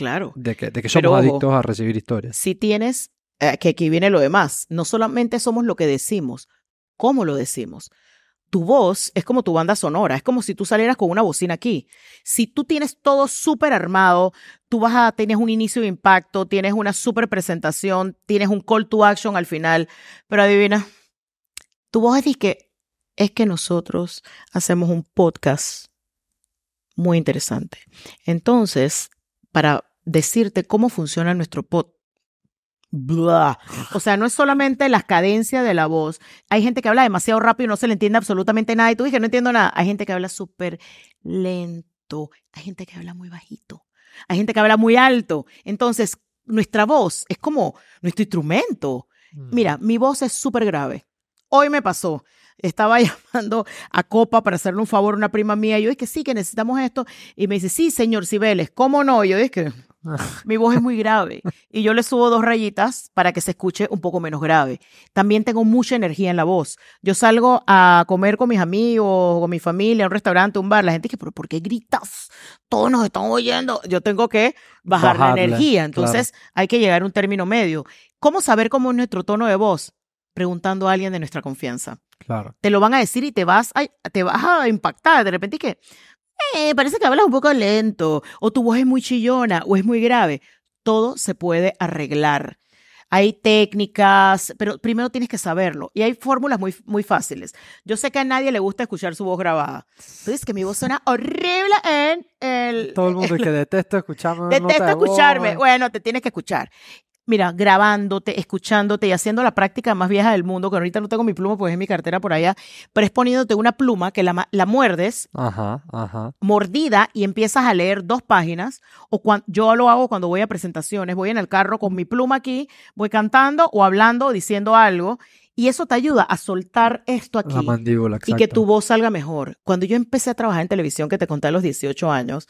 Claro. De que, de que somos adictos a recibir historias. Si tienes, eh, que aquí viene lo demás, no solamente somos lo que decimos, cómo lo decimos. Tu voz es como tu banda sonora, es como si tú salieras con una bocina aquí. Si tú tienes todo súper armado, tú vas a, tienes un inicio de impacto, tienes una súper presentación, tienes un call to action al final, pero adivina, tu voz es que es que nosotros hacemos un podcast muy interesante. Entonces, para decirte cómo funciona nuestro pod Blah. O sea, no es solamente las cadencias de la voz. Hay gente que habla demasiado rápido y no se le entiende absolutamente nada. Y tú dices, no entiendo nada. Hay gente que habla súper lento. Hay gente que habla muy bajito. Hay gente que habla muy alto. Entonces, nuestra voz es como nuestro instrumento. Mira, mm. mi voz es súper grave. Hoy me pasó. Estaba llamando a Copa para hacerle un favor a una prima mía. Y Yo dije, sí, que necesitamos esto. Y me dice, sí, señor Cibeles, ¿cómo no? Yo dije, Mi voz es muy grave y yo le subo dos rayitas para que se escuche un poco menos grave. También tengo mucha energía en la voz. Yo salgo a comer con mis amigos, con mi familia, a un restaurante, un bar. La gente dice, pero ¿por qué gritas? Todos nos están oyendo. Yo tengo que bajar la energía. Entonces hay que llegar a un término medio. ¿Cómo saber cómo es nuestro tono de voz? Preguntando a alguien de nuestra confianza. Claro. Te lo van a decir y te vas a, te vas a impactar. De repente, ¿qué? eh, parece que hablas un poco lento, o tu voz es muy chillona, o es muy grave. Todo se puede arreglar. Hay técnicas, pero primero tienes que saberlo. Y hay fórmulas muy, muy fáciles. Yo sé que a nadie le gusta escuchar su voz grabada. dices que mi voz suena horrible en el... Todo el mundo dice que detesto escucharme. Detesto escucharme. Bueno, te tienes que escuchar mira, grabándote, escuchándote y haciendo la práctica más vieja del mundo, que ahorita no tengo mi pluma, pues es mi cartera por allá, pero es poniéndote una pluma que la, muerdes, mordida, y empiezas a leer dos páginas, o yo lo hago cuando voy a presentaciones, voy en el carro con mi pluma aquí, voy cantando o hablando o diciendo algo, y eso te ayuda a soltar esto aquí. y que tu voz salga mejor. Cuando yo empecé a trabajar en televisión, que te conté a los 18 años,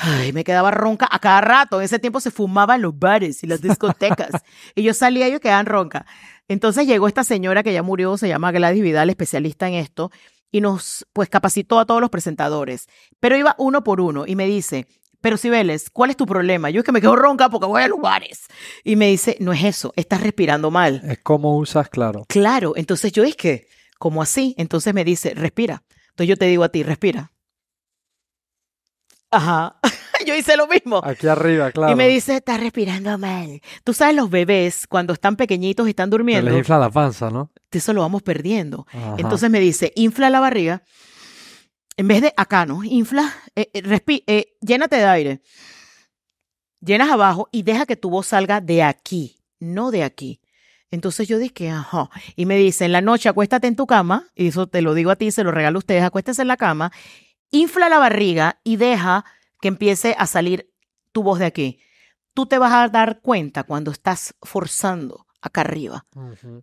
Ay, me quedaba ronca a cada rato. En ese tiempo se fumaban los bares y las discotecas. y yo salía y yo quedaba ronca. Entonces llegó esta señora que ya murió, se llama Gladys Vidal, especialista en esto, y nos pues capacitó a todos los presentadores. Pero iba uno por uno y me dice, pero Sibeles, ¿cuál es tu problema? Yo es que me quedo ronca porque voy a lugares. Y me dice, no es eso, estás respirando mal. Es como usas, claro. Claro, entonces yo es que, como así? Entonces me dice, respira. Entonces yo te digo a ti, respira. Ajá. Yo hice lo mismo. Aquí arriba, claro. Y me dice, estás respirando mal. Tú sabes, los bebés, cuando están pequeñitos y están durmiendo. les infla la panza, ¿no? Eso lo vamos perdiendo. Entonces me dice, infla la barriga. En vez de acá, ¿no? Infla, eh, eh, respira, eh, llénate de aire. Llenas abajo y deja que tu voz salga de aquí, no de aquí. Entonces yo dije, ajá. Y me dice, en la noche acuéstate en tu cama, y eso te lo digo a ti, se lo regalo a ustedes, Acuéstate en la cama infla la barriga y deja que empiece a salir tu voz de aquí. Tú te vas a dar cuenta cuando estás forzando acá arriba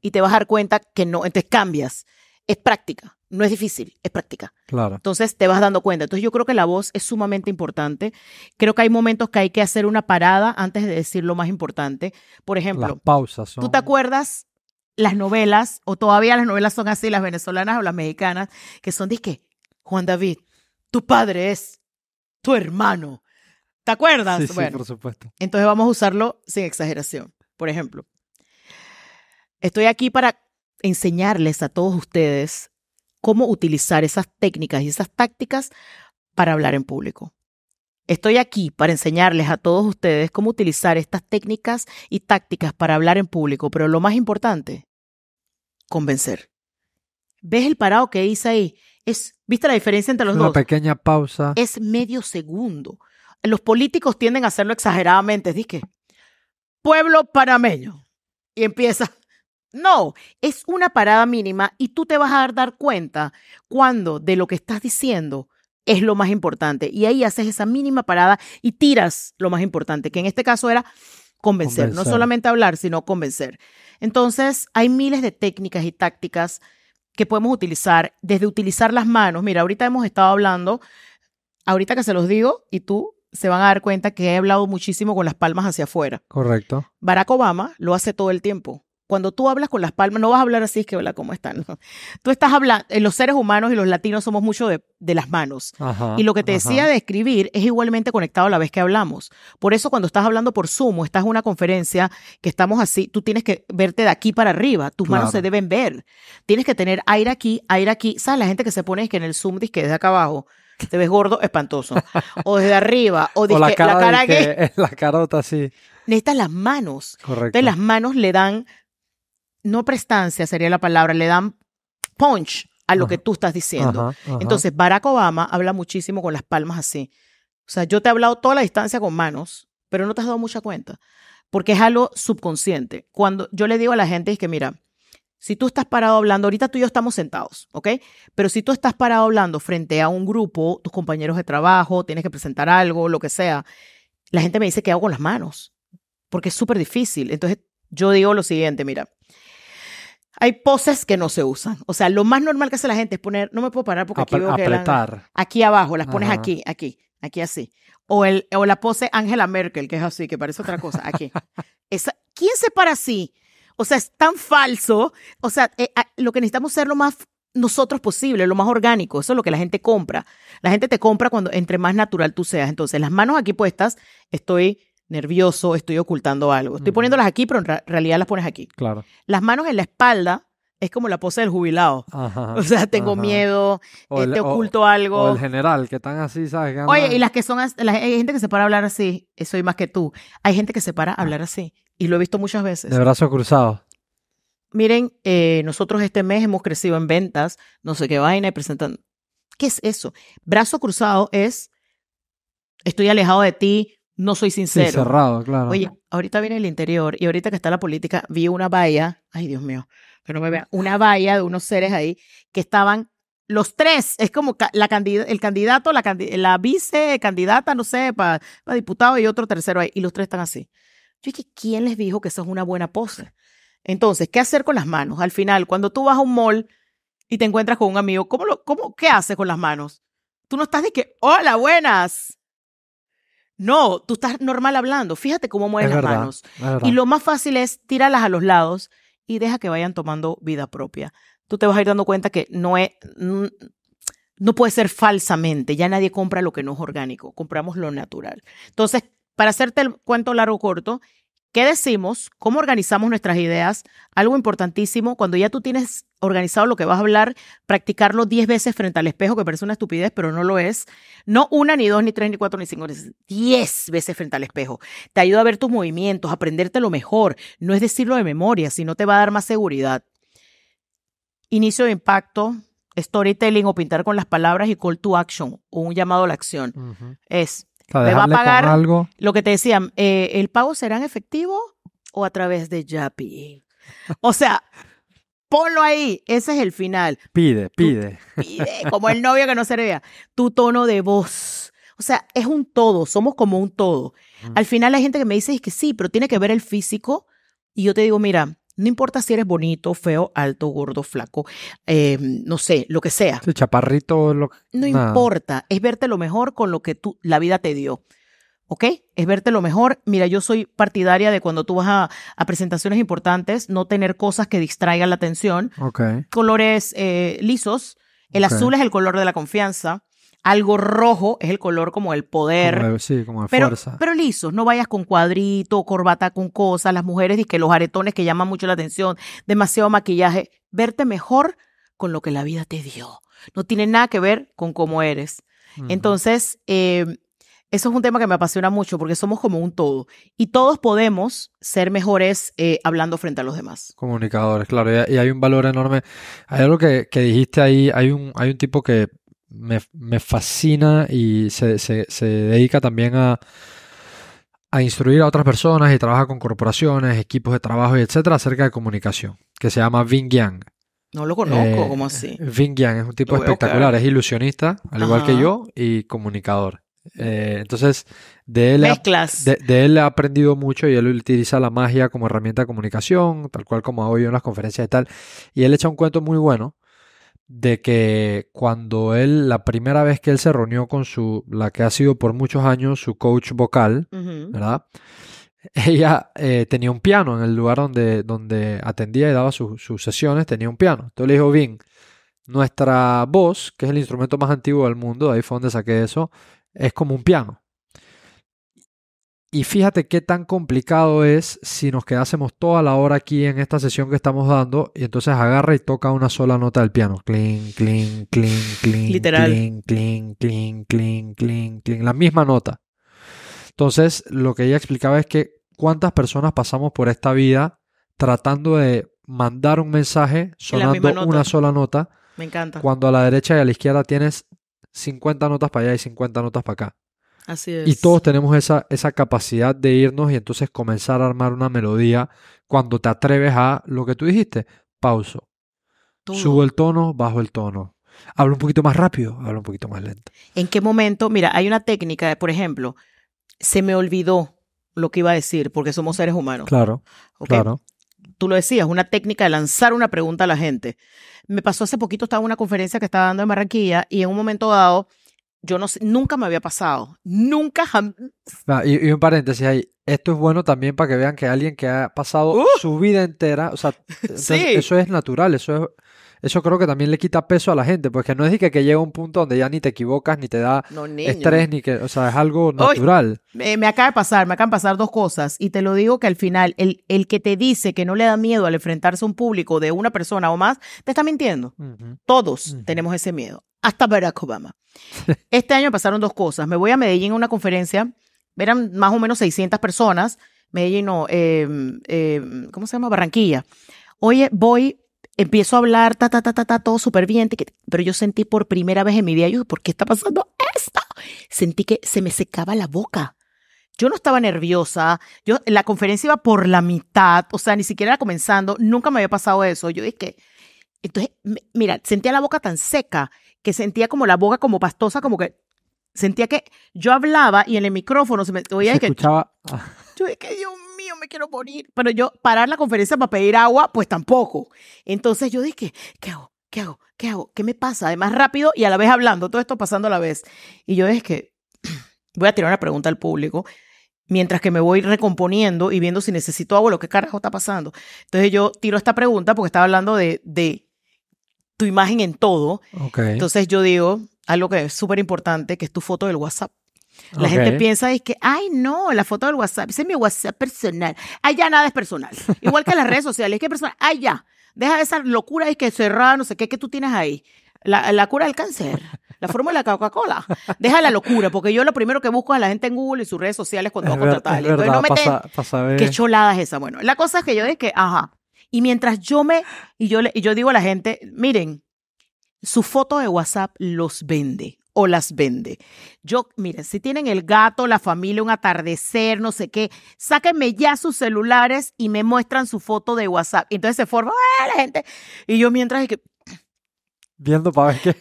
y te vas a dar cuenta que no, entonces cambias. Es práctica, no es difícil, es práctica. Claro. Entonces te vas dando cuenta. Entonces yo creo que la voz es sumamente importante. Creo que hay momentos que hay que hacer una parada antes de decir lo más importante. Por ejemplo, pausas ¿Tú te acuerdas las novelas o todavía las novelas son así, las venezolanas o las mexicanas, que son de qué? Juan David, tu padre es tu hermano. ¿Te acuerdas? Sí, por supuesto. Entonces vamos a usarlo sin exageración. Por ejemplo, estoy aquí para enseñarles a todos ustedes cómo utilizar esas técnicas y esas tácticas para hablar en público. Estoy aquí para enseñarles a todos ustedes cómo utilizar estas técnicas y tácticas para hablar en público, pero lo más importante, convencer. ¿Ves el parado que hice ahí? Es, ¿Viste la diferencia entre los dos? Una pequeña pausa. Es medio segundo. Los políticos tienden a hacerlo exageradamente. que, pueblo panameño. Y empieza. No, es una parada mínima y tú te vas a dar cuenta cuando de lo que estás diciendo es lo más importante. Y ahí haces esa mínima parada y tiras lo más importante, que en este caso era convencer. no solamente hablar, sino convencer. Entonces, hay miles de técnicas y tácticas que podemos utilizar, desde utilizar las manos. Mira, ahorita hemos estado hablando, ahorita que se los digo, y tú se van a dar cuenta que he hablado muchísimo con las palmas hacia afuera. Correcto. Barack Obama lo hace todo el tiempo. Cuando tú hablas con las palmas, no vas a hablar así, es que hola, ¿cómo están? Tú estás hablando, eh, los seres humanos y los latinos somos mucho de, las manos. y lo que te decía de escribir es igualmente conectado a la vez que hablamos. Por eso cuando estás hablando por Zoom o estás en una conferencia que estamos así, tú tienes que verte de aquí para arriba, tus manos se deben ver. Tienes que tener aire aquí, aire aquí. ¿Sabes? La gente que se pone es que en el Zoom dice que desde acá abajo te ves gordo, espantoso. O desde arriba, o, dice la cara, la cara que, que... La carota, sí. Necesitas las manos. Correcto. Entonces las manos le dan no prestancia sería la palabra, le dan punch a lo que tú estás diciendo. Entonces, Barack Obama habla muchísimo con las palmas así. O sea, yo te he hablado toda la distancia con manos, pero no te has dado mucha cuenta, porque es algo subconsciente. Cuando yo le digo a la gente es que, mira, si tú estás parado hablando, ahorita tú y yo estamos sentados, ¿ok? Pero si tú estás parado hablando frente a un grupo, tus compañeros de trabajo, tienes que presentar algo, lo que sea, la gente me dice que hago con las manos, porque es súper difícil. Entonces, yo digo lo siguiente, mira, hay poses que no se usan. O sea, lo más normal que hace la gente es poner, no me puedo parar porque aquí veo que aquí abajo, las pones aquí, aquí, aquí así. O, el, o la pose Angela Merkel, que es así, que parece otra cosa, aquí. ¿Quién se para así? O sea, es tan falso. O sea, eh, ah, lo que necesitamos ser lo más nosotros posible, lo más orgánico. Eso es lo que la gente compra. La gente te compra cuando entre más natural tú seas. Entonces, las manos aquí puestas, estoy nervioso, estoy ocultando algo. Estoy poniéndolas aquí, pero en realidad las pones aquí. Claro. Las manos en la espalda es como la pose del jubilado. o sea, tengo miedo, te este, oculto algo. O el general, que están así, ¿sabes? Oye, y las que son, hay gente que se para a hablar así, eh, soy más que tú. Hay gente que se para a hablar así, y lo he visto muchas veces. De brazos cruzados. Miren, eh, nosotros este mes hemos crecido en ventas, no sé qué vaina, y presentan. ¿Qué es eso? Brazo cruzado es, estoy alejado de ti, no soy sincero. claro. Oye, ahorita viene el interior y ahorita que está la política, vi una valla, ay Dios mío, que no me vea, una valla de unos seres ahí que estaban los tres, es como la el candidato, la, vice la vicecandidata, no sé, para diputado y otro tercero ahí, y los tres están así. Yo dije, ¿quién les dijo que eso es una buena pose? Entonces, ¿qué hacer con las manos? Al final, cuando tú vas a un mall y te encuentras con un amigo, ¿cómo lo, cómo, ¿qué haces con las manos? Tú no estás de que, hola, buenas no, tú estás normal hablando. Fíjate cómo mueves las manos. Y lo más fácil es tirarlas a los lados y deja que vayan tomando vida propia. Tú te vas a ir dando cuenta que no es. No puede ser falsamente. Ya nadie compra lo que no es orgánico. Compramos lo natural. Entonces, para hacerte el cuento largo o corto, ¿Qué decimos? ¿Cómo organizamos nuestras ideas? Algo importantísimo, cuando ya tú tienes organizado lo que vas a hablar, practicarlo 10 veces frente al espejo, que parece una estupidez, pero no lo es. No una, ni dos, ni tres, ni cuatro, ni cinco, diez 10 veces frente al espejo. Te ayuda a ver tus movimientos, aprenderte lo mejor. No es decirlo de memoria, sino te va a dar más seguridad. Inicio de impacto, storytelling o pintar con las palabras y call to action o un llamado a la acción. Es te va a pagar algo. lo que te decían, eh, el pago será en efectivo o a través de Yapi. O sea, ponlo ahí, ese es el final. Pide, pide. pide, como el novio que no se vea. Tu tono de voz. O sea, es un todo, somos como un todo. Al final hay gente que me dice es que sí, pero tiene que ver el físico. Y yo te digo, mira, no importa si eres bonito, feo, alto, gordo, flaco, em, no sé, lo que sea. El chaparrito, lo No importa, es verte lo mejor con lo que tú, la vida te dio. ¿ok? Es verte lo mejor. Mira, yo soy partidaria de cuando tú vas a, presentaciones importantes, no tener cosas que distraigan la atención. ok Colores eh, lisos. El azul es el color de la confianza algo rojo es el color como el poder. sí, como pero, fuerza. Pero lisos, no vayas con cuadrito, corbata con cosas, las mujeres y que los aretones que llaman mucho la atención, demasiado maquillaje. Verte mejor con lo que la vida te dio. No tiene nada que ver con cómo eres. Entonces, eh, eso es un tema que me apasiona mucho porque somos como un todo y todos podemos ser mejores eh, hablando frente a los demás. Comunicadores, claro, y, hay un valor enorme. Hay algo que, dijiste ahí, hay un, hay un tipo que me, fascina y se, se, dedica también a, a instruir a otras personas y trabaja con corporaciones, equipos de trabajo y etcétera acerca de comunicación, que se llama Ving Yang. No lo conozco, como eh, ¿cómo así? Eh, Ving Yang es un tipo espectacular, es ilusionista, al igual que yo, y comunicador. Eh, entonces, de él, ha De, él he aprendido mucho y él utiliza la magia como herramienta de comunicación, tal cual como hago yo en las conferencias y tal. Y él echa un cuento muy bueno de que cuando él, la primera vez que él se reunió con su, la que ha sido por muchos años su coach vocal, ¿verdad? Ella eh, tenía un piano en el lugar donde, donde atendía y daba sus sesiones, tenía un piano. Entonces le dijo, bien, nuestra voz, que es el instrumento más antiguo del mundo, ahí fue donde saqué eso, es como un piano. Y fíjate qué tan complicado es si nos quedásemos toda la hora aquí en esta sesión que estamos dando y entonces agarra y toca una sola nota del piano. Cling, cling, cling, cling. Literal. Cling, cling, cling, cling, cling, cling. La misma nota. Entonces, lo que ella explicaba es que cuántas personas pasamos por esta vida tratando de mandar un mensaje sonando una sola nota. Me encanta. Cuando a la derecha y a la izquierda tienes 50 notas para allá y 50 notas para acá. Y todos tenemos esa, esa capacidad de irnos y entonces comenzar a armar una melodía cuando te atreves a lo que tú dijiste, pauso. Subo el tono, bajo el tono. Hablo un poquito más rápido, hablo un poquito más lento. ¿En qué momento? Mira, hay una técnica, por ejemplo, se me olvidó lo que iba a decir porque somos seres humanos. Claro, claro tú lo decías, una técnica de lanzar una pregunta a la gente. Me pasó hace poquito, estaba en una conferencia que estaba dando en Barranquilla y en un momento dado yo no sé, nunca me había pasado. Nunca jamás. y, un paréntesis ahí. Esto es bueno también para que vean que alguien que ha pasado ¡Uh! su vida entera, o sea, eso es natural, eso es eso creo que también le quita peso a la gente, porque no es que, llegue llega un punto donde ya ni te equivocas, ni te da estrés, ni que, o sea, es algo natural. me acaba de pasar, me acaban de pasar dos cosas, y te lo digo que al final, el, el, que te dice que no le da miedo al enfrentarse a un público de una persona o más, te está mintiendo. Todos tenemos ese miedo, hasta Barack Obama. este año pasaron dos cosas, me voy a Medellín a una conferencia, eran más o menos 600 personas, Medellín no, em, em, ¿cómo se llama? Barranquilla. Oye, voy empiezo a hablar, ta, ta, ta, ta, ta todo súper bien, pero yo sentí por primera vez en mi vida, yo, ¿por qué está pasando esto? Sentí que se me secaba la boca. Yo no estaba nerviosa, yo la conferencia iba por la mitad, o sea, ni siquiera era comenzando, nunca me había pasado eso. Yo dije, entonces, mira, sentía la boca tan seca que sentía como la boca como pastosa, como que sentía que yo hablaba y en el micrófono se me oía que ah. Yo yo me quiero morir. Pero yo parar la conferencia para pedir agua, pues tampoco. Entonces yo dije, ¿qué hago? ¿Qué hago? ¿Qué hago? ¿Qué me pasa? Además rápido y a la vez hablando, todo esto pasando a la vez. Y yo es que voy a tirar una pregunta al público mientras que me voy recomponiendo y viendo si necesito agua, lo que carajo está pasando. Entonces yo tiro esta pregunta porque estaba hablando de, tu imagen en todo. Entonces yo digo algo que es súper importante, que es tu foto del WhatsApp. La gente piensa es que, ay, no, la foto del WhatsApp, ese es mi WhatsApp personal. Allá ya nada es personal. Igual que las redes sociales, que personal. Ay, ya. Deja esa locura es que cerrada, no sé qué, que tú tienes ahí. La, la cura del cáncer, la fórmula de Coca-Cola. Deja la locura, porque yo lo primero que busco a la gente en Google y sus redes sociales cuando va a contratar no me pasa, Qué cholada es esa. Bueno, la cosa es que yo dije que, ajá. Y mientras yo me, y yo, y yo digo a la gente, miren, su foto de WhatsApp los vende o las vende. Yo, miren, si tienen el gato, la familia, un atardecer, no sé qué, sáquenme ya sus celulares y me muestran su foto de WhatsApp. Entonces se forma ah, la gente. Y yo mientras es que... Viendo para ver qué.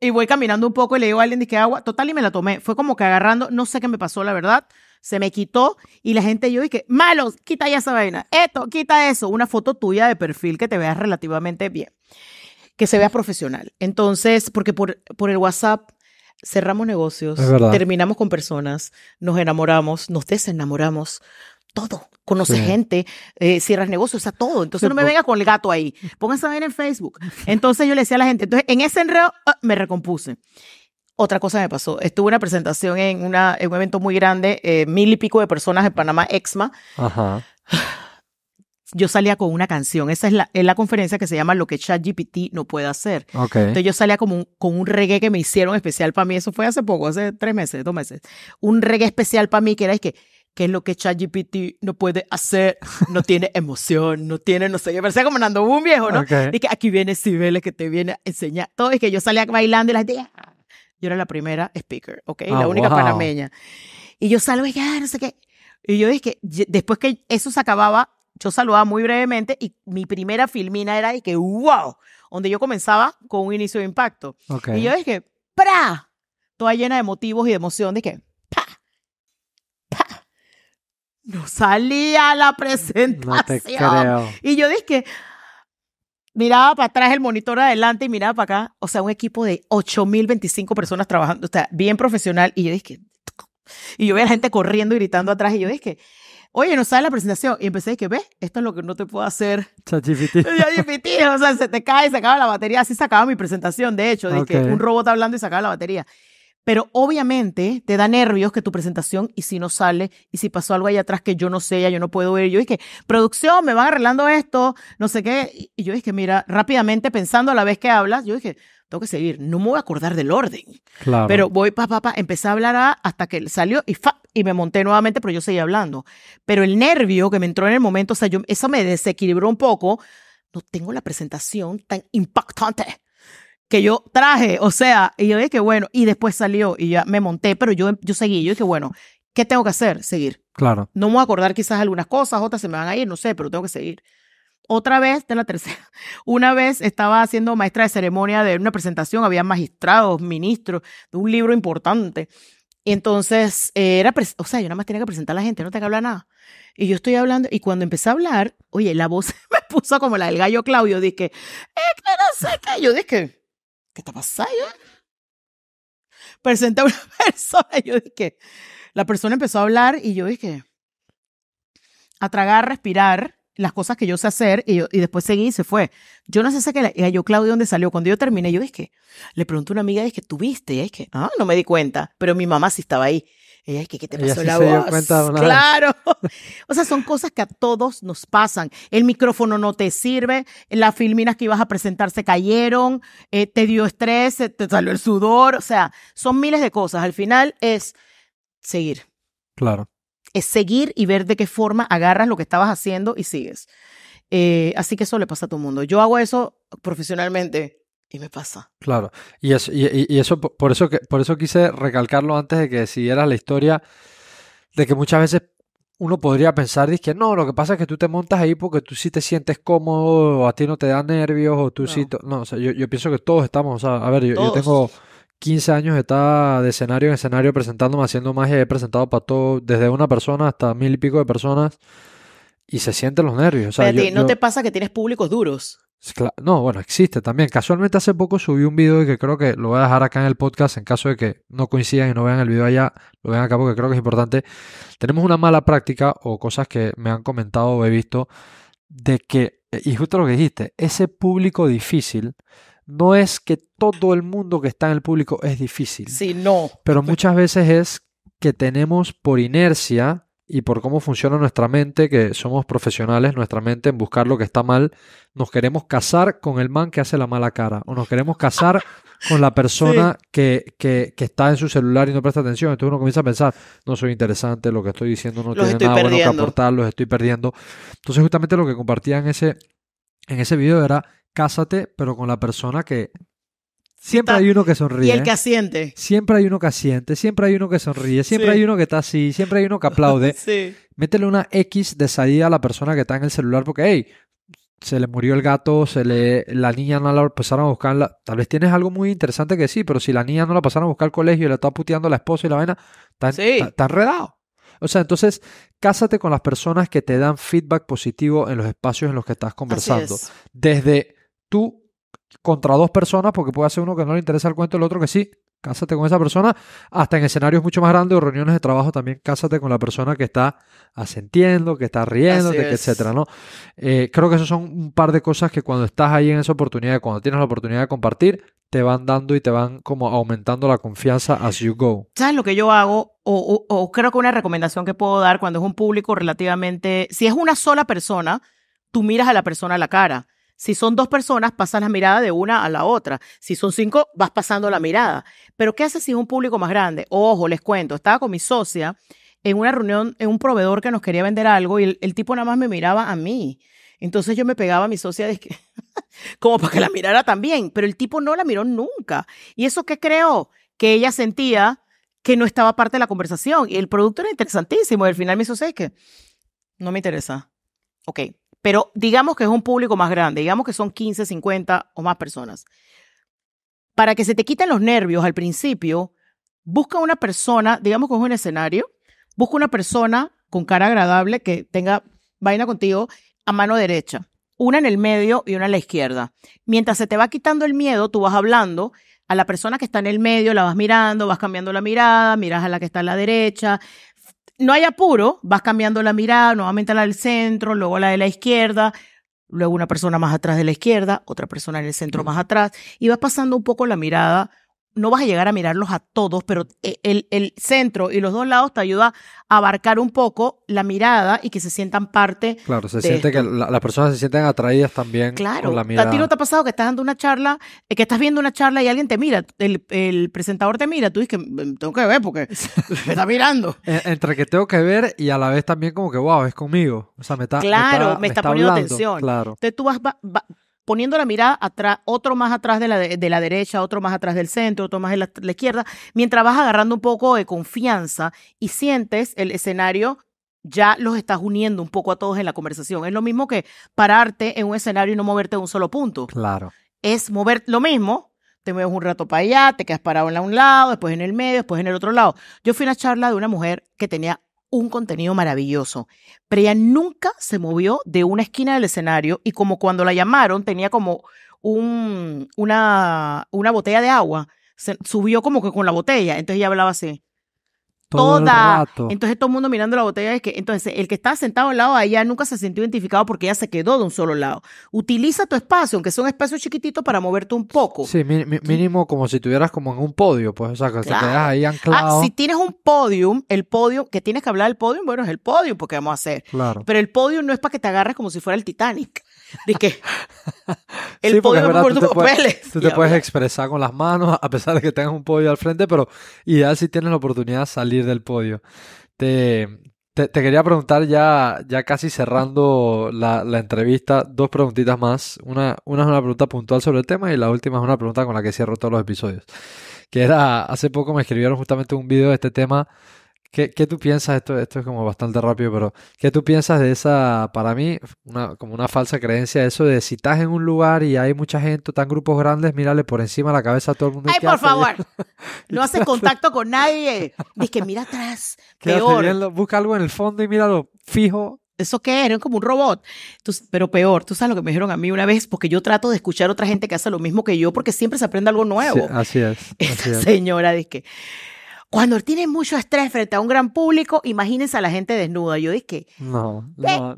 Y voy caminando un poco y le digo a alguien, dije agua, total y me la tomé. Fue como que agarrando, no sé qué me pasó, la verdad. Se me quitó y la gente yo dije, malos, quita ya esa vaina. Esto, quita eso. Una foto tuya de perfil que te veas relativamente bien que se vea profesional. Entonces, porque por, por el WhatsApp cerramos negocios, terminamos con personas, nos enamoramos, nos desenamoramos, todo. Conoce gente, eh, cierras negocios, o sea, todo. Entonces no me venga con el gato ahí. Pónganse a ver en Facebook. Entonces yo le decía a la gente, entonces en ese enredo ah, me recompuse. Otra cosa me pasó. Estuve en una presentación en, una, un evento muy grande, eh, mil y pico de personas en Panamá, Exma. Ajá yo salía con una canción. Esa es la, es la conferencia que se llama Lo que ChatGPT no puede hacer. Entonces yo salía como con un reggae que me hicieron especial para mí. Eso fue hace poco, hace tres meses, dos meses. Un reggae especial para mí que era es que ¿qué es lo que ChatGPT no puede hacer? No tiene emoción, no tiene, no sé, yo parecía como Nando un viejo, ¿no? Okay. Y que aquí viene Sibele que te viene a enseñar todo. es que yo salía bailando y la gente, ah". yo era la primera speaker, ¿ok? la ah, única panameña. Y yo salgo y ya, no sé qué. Y yo dije, después que eso se acababa, yo saludaba muy brevemente y mi primera filmina era de que, wow, donde yo comenzaba con un inicio de impacto. Y yo dije, ¡pra! Toda llena de motivos y de emoción, de que, ¡pa! No salía la presentación. No te Y yo dije, miraba para atrás el monitor adelante y miraba para acá. O sea, un equipo de 8.025 personas trabajando, o sea, bien profesional. Y yo dije, y yo veía a la gente corriendo y gritando atrás. Y yo dije, oye, no sale la presentación. Y empecé a que, ves, esto es lo que no te puedo hacer. ChatGPT. o sea, se te cae, se acaba la batería. Así se acaba mi presentación, de hecho, de que un robot hablando y se acaba la batería. Pero obviamente te da nervios que tu presentación y si no sale y si pasó algo ahí atrás que yo no sé, ya yo no puedo ver. Yo dije, producción, me van arreglando esto, no sé qué. Y yo dije, mira, rápidamente pensando a la vez que hablas, yo dije, tengo que seguir, no me voy a acordar del orden. Claro. Pero voy, papá, pa, pa, empecé a hablar hasta que salió y y me monté nuevamente, pero yo seguía hablando. Pero el nervio que me entró en el momento, o sea, yo, eso me desequilibró un poco. No tengo la presentación tan impactante que yo traje, o sea, y yo dije, bueno, y después salió y ya me monté, pero yo, yo seguí, yo dije, bueno, ¿qué tengo que hacer? Seguir. Claro. No me voy a acordar quizás algunas cosas, otras se me van a ir, no sé, pero tengo que seguir otra vez de la tercera. Una vez estaba haciendo maestra de ceremonia de una presentación, había magistrados, ministros, de un libro importante. Y entonces eh, era, o sea, yo nada más tenía que presentar a la gente, no tenía que hablar nada. Y yo estoy hablando, y cuando empecé a hablar, oye, la voz me puso como la del gallo Claudio, dije, eh, no sé qué. Yo dije, ¿qué está pasando? Presenté a una persona, yo dije, la persona empezó a hablar y yo dije, a tragar, respirar, las cosas que yo sé hacer y, después seguí y se fue. Yo no sé, sé que yo Claudio, dónde salió. Cuando yo terminé, yo dije, que le pregunté a una amiga, es que tuviste, y es que, ah, no me di cuenta, pero mi mamá sí estaba ahí. Ella es que, ¿qué te pasó la voz? claro. o sea, son cosas que a todos nos pasan. El micrófono no te sirve, las filminas que ibas a presentar se cayeron, eh, te dio estrés, eh, te salió el sudor, o sea, son miles de cosas. Al final es seguir. Claro es seguir y ver de qué forma agarras lo que estabas haciendo y sigues. Eh, así que eso le pasa a todo el mundo. Yo hago eso profesionalmente y me pasa. Claro, y eso, y, eso, por, eso que, por eso quise recalcarlo antes de que siguiera la historia de que muchas veces uno podría pensar, que no, lo que pasa es que tú te montas ahí porque tú sí te sientes cómodo, o a ti no te da nervios, o tú sí... No, o sea, yo, pienso que todos estamos, o sea, a ver, yo tengo... 15 años está de escenario en escenario presentándome, haciendo magia. He presentado para todo, desde una persona hasta mil y pico de personas. Y se sienten los nervios. ¿no te pasa que tienes públicos duros? No, bueno, existe también. Casualmente hace poco subí un video y que creo que lo voy a dejar acá en el podcast en caso de que no coincidan y no vean el video allá, lo vean acá porque creo que es importante. Tenemos una mala práctica o cosas que me han comentado o he visto de que, y justo lo que dijiste, ese público difícil no es que todo el mundo que está en el público es difícil. Sí, no. Pero muchas veces es que tenemos por inercia y por cómo funciona nuestra mente, que somos profesionales, nuestra mente en buscar lo que está mal, nos queremos casar con el man que hace la mala cara o nos queremos casar con la persona que, está en su celular y no presta atención. Entonces uno comienza a pensar, no soy interesante, lo que estoy diciendo no tiene nada bueno que aportar, los estoy perdiendo. Entonces justamente lo que compartía en ese, en ese video era cásate, pero con la persona que... Siempre hay uno que sonríe. Y el que asiente. Siempre hay uno que asiente, siempre hay uno que sonríe, siempre hay uno que está así, siempre hay uno que aplaude. sí. Métele una X de salida a la persona que está en el celular porque, hey, se le murió el gato, se le, la niña no la pasaron a buscar. tal vez tienes algo muy interesante que sí, pero si la niña no la pasaron a buscar al colegio y la está puteando la esposa y la vaina, está, enredado. O sea, entonces, cásate con las personas que te dan feedback positivo en los espacios en los que estás conversando. Desde tú contra dos personas, porque puede ser uno que no le interesa el cuento, el otro que sí. Cásate con esa persona, hasta en escenarios mucho más grandes o reuniones de trabajo también, cásate con la persona que está asentiendo, que está riéndote, etcétera, ¿no? Eh, creo que esos son un par de cosas que cuando estás ahí en esa oportunidad, cuando tienes la oportunidad de compartir, te van dando y te van como aumentando la confianza as you go. ¿Sabes lo que yo hago? O, o creo que una recomendación que puedo dar cuando es un público relativamente, si es una sola persona, tú miras a la persona a la cara si son dos personas, pasan la mirada de una a la otra. Si son cinco, vas pasando la mirada. Pero ¿qué haces si es un público más grande? Ojo, les cuento, estaba con mi socia en una reunión en un proveedor que nos quería vender algo y el, tipo nada más me miraba a mí. Entonces yo me pegaba a mi socia de que, como para que la mirara también, pero el tipo no la miró nunca. ¿Y eso que creo? Que ella sentía que no estaba parte de la conversación y el producto era interesantísimo y al final me socia es que no me interesa. Ok, pero digamos que es un público más grande, digamos que son 15, 50 o más personas. Para que se te quiten los nervios al principio, busca una persona, digamos que es un escenario, busca una persona con cara agradable que tenga vaina contigo a mano derecha, una en el medio y una a la izquierda. Mientras se te va quitando el miedo, tú vas hablando a la persona que está en el medio, la vas mirando, vas cambiando la mirada, miras a la que está a la derecha, no hay apuro, vas cambiando la mirada, nuevamente la del centro, luego la de la izquierda, luego una persona más atrás de la izquierda, otra persona en el centro más atrás, y vas pasando un poco la mirada no vas a llegar a mirarlos a todos, pero eh, el, centro y los dos lados te ayuda a abarcar un poco la mirada y que se sientan parte. Claro, se siente que las personas se sienten atraídas también claro, la mirada. A ti no te ha pasado que estás dando una charla, eh, que estás viendo una charla y alguien te mira, el, presentador te mira, tú dices que mm, tengo que ver porque me está mirando. Entre que tengo que ver y a la vez también como que, wow, es conmigo. O sea, me está. Claro, me está, poniendo atención. Claro. Entonces tú vas, poniendo la mirada atrás, otro más atrás de la, de la derecha, otro más atrás del centro, otro más de la, izquierda, mientras vas agarrando un poco de confianza y sientes el escenario ya los estás uniendo un poco a todos en la conversación. Es lo mismo que pararte en un escenario y no moverte de un solo punto. Claro. Es mover lo mismo, te mueves un rato para allá, te quedas parado en un lado, después en el medio, después en el otro lado. Yo fui a una charla de una mujer que tenía un contenido maravilloso, pero nunca se movió de una esquina del escenario y como cuando la llamaron tenía como un, una, una botella de agua, subió como que con la botella, entonces ella hablaba así toda. Entonces todo el mundo mirando la botella es que entonces el que está sentado al lado de ella nunca se sintió identificado porque ya se quedó de un solo lado. Utiliza tu espacio, aunque son espacios chiquititos para moverte un poco. Sí, mínimo como si estuvieras como en un podio, pues, o sea, que te quedas ahí ah, anclado. si tienes un podium, el podio que tienes que hablar del podium bueno, es el podio porque vamos a hacer. Claro. Pero el podio no es para que te agarres como si fuera el Titanic. de que el podio pollo verdad, por tus papeles. tú te puedes expresar con las manos, a pesar de que tengas un podio al frente, pero ideal si tienes la oportunidad de salir del podio. Te, te, quería preguntar ya, ya casi cerrando la, la entrevista, dos preguntitas más. Una, una es una pregunta puntual sobre el tema y la última es una pregunta con la que cierro todos los episodios. Que era, hace poco me escribieron justamente un vídeo de este tema ¿Qué, ¿Qué, tú piensas? Esto, esto es como bastante rápido, pero ¿qué tú piensas de esa, para mí, una, como una falsa creencia, eso de si estás en un lugar y hay mucha gente, están grupos grandes, mírale por encima de la cabeza a todo el mundo? ¡Ay, por favor! No haces contacto con nadie. Dice que mira atrás. Peor. busca algo en el fondo y míralo fijo. ¿Eso qué? Era como un robot. pero peor, tú sabes lo que me dijeron a mí una vez, porque yo trato de escuchar a otra gente que hace lo mismo que yo, porque siempre se aprende algo nuevo. así es. así es. señora dice que cuando tienes mucho estrés frente a un gran público, imagínense a la gente desnuda. Yo dije, no, no,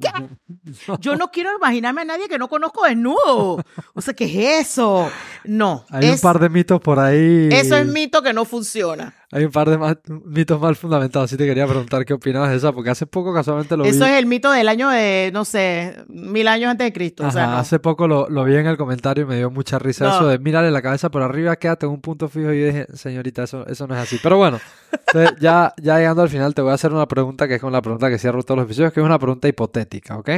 Yo no quiero imaginarme a nadie que no conozco desnudo. O sea, ¿qué es eso? No. Hay un par de mitos por ahí. Eso es mito que no funciona hay un par de mitos mal fundamentados. así te quería preguntar qué opinabas de esa, porque hace poco casualmente lo vi. Eso es el mito del año de, no sé, mil años antes de Cristo. o sea, Hace poco lo, vi en el comentario y me dio mucha risa eso de mírale la cabeza por arriba, quédate en un punto fijo. Y dije, señorita, eso, eso no es así. Pero bueno, ya, llegando al final, te voy a hacer una pregunta que es con la pregunta que cierro todos los episodios, que es una pregunta hipotética, ¿ok?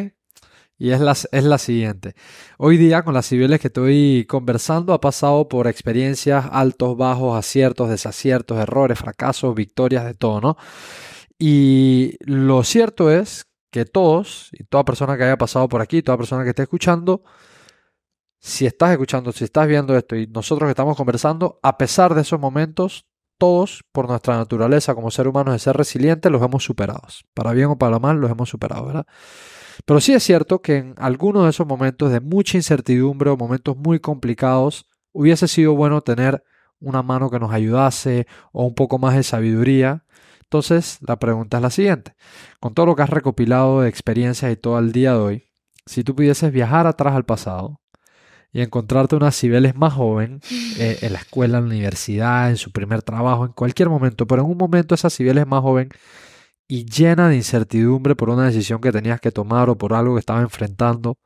Y es la, es la siguiente. Hoy día con las civiles que estoy conversando ha pasado por experiencias altos, bajos, aciertos, desaciertos, errores, fracasos, victorias, de todo, ¿no? Y lo cierto es que todos, y toda persona que haya pasado por aquí, toda persona que esté escuchando, si estás escuchando, si estás viendo esto y nosotros que estamos conversando, a pesar de esos momentos, todos, por nuestra naturaleza como ser humanos de ser resilientes, los hemos superado. Para bien o para mal, los hemos superado, ¿verdad? Pero sí es cierto que en algunos de esos momentos de mucha incertidumbre o momentos muy complicados, hubiese sido bueno tener una mano que nos ayudase o un poco más de sabiduría. Entonces, la pregunta es la siguiente. Con todo lo que has recopilado de experiencias y todo el día de hoy, si tú pudieses viajar atrás al pasado y encontrarte una Cibeles más joven, eh, en la escuela, en la universidad, en su primer trabajo, en cualquier momento, pero en un momento esa Sibeles más joven y llena de incertidumbre por una decisión que tenías que tomar o por algo que estaba enfrentando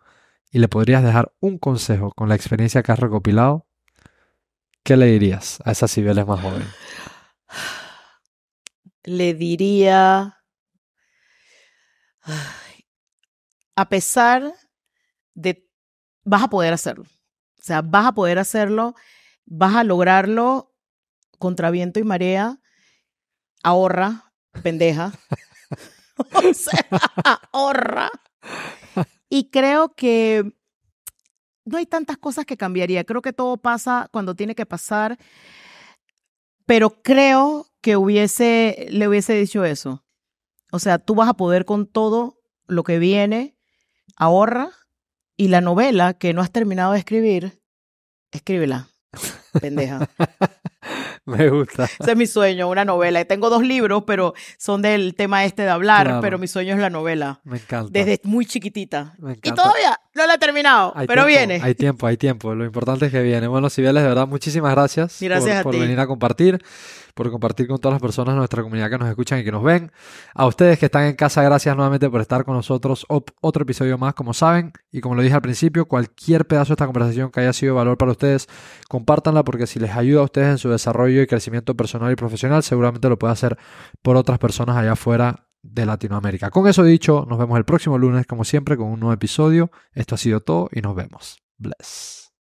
y le podrías dejar un consejo con la experiencia que has recopilado, ¿qué le dirías a esa civiles más joven? Le diría, a pesar de, vas a poder hacerlo. O sea, vas a poder hacerlo, vas a lograrlo contra viento y marea, ahorra, pendeja, o sea, ahorra. Y creo que no hay tantas cosas que cambiaría. Creo que todo pasa cuando tiene que pasar, pero creo que hubiese, le hubiese dicho eso. O sea, tú vas a poder con todo lo que viene, ahorra y la novela que no has terminado de escribir, escríbela, pendeja. Me gusta. Ese es mi sueño, una novela. Tengo dos libros, pero son del tema este de hablar, pero mi sueño es la novela. Me encanta. Desde muy chiquitita Me encanta. Y todavía no la he terminado, pero viene. Hay tiempo, hay tiempo. Lo importante es que viene. Bueno, les de verdad, muchísimas gracias, por, por venir a compartir, por compartir con todas las personas de nuestra comunidad que nos escuchan y que nos ven. A ustedes que están en casa, gracias nuevamente por estar con nosotros. Otro episodio más, como saben. Y como lo dije al principio, cualquier pedazo de esta conversación que haya sido de valor para ustedes, compártanla porque si les ayuda a ustedes en su desarrollo y crecimiento personal y profesional, seguramente lo puede hacer por otras personas allá afuera de Latinoamérica. Con eso dicho, nos vemos el próximo lunes, como siempre, con un nuevo episodio. Esto ha sido todo y nos vemos. Bless.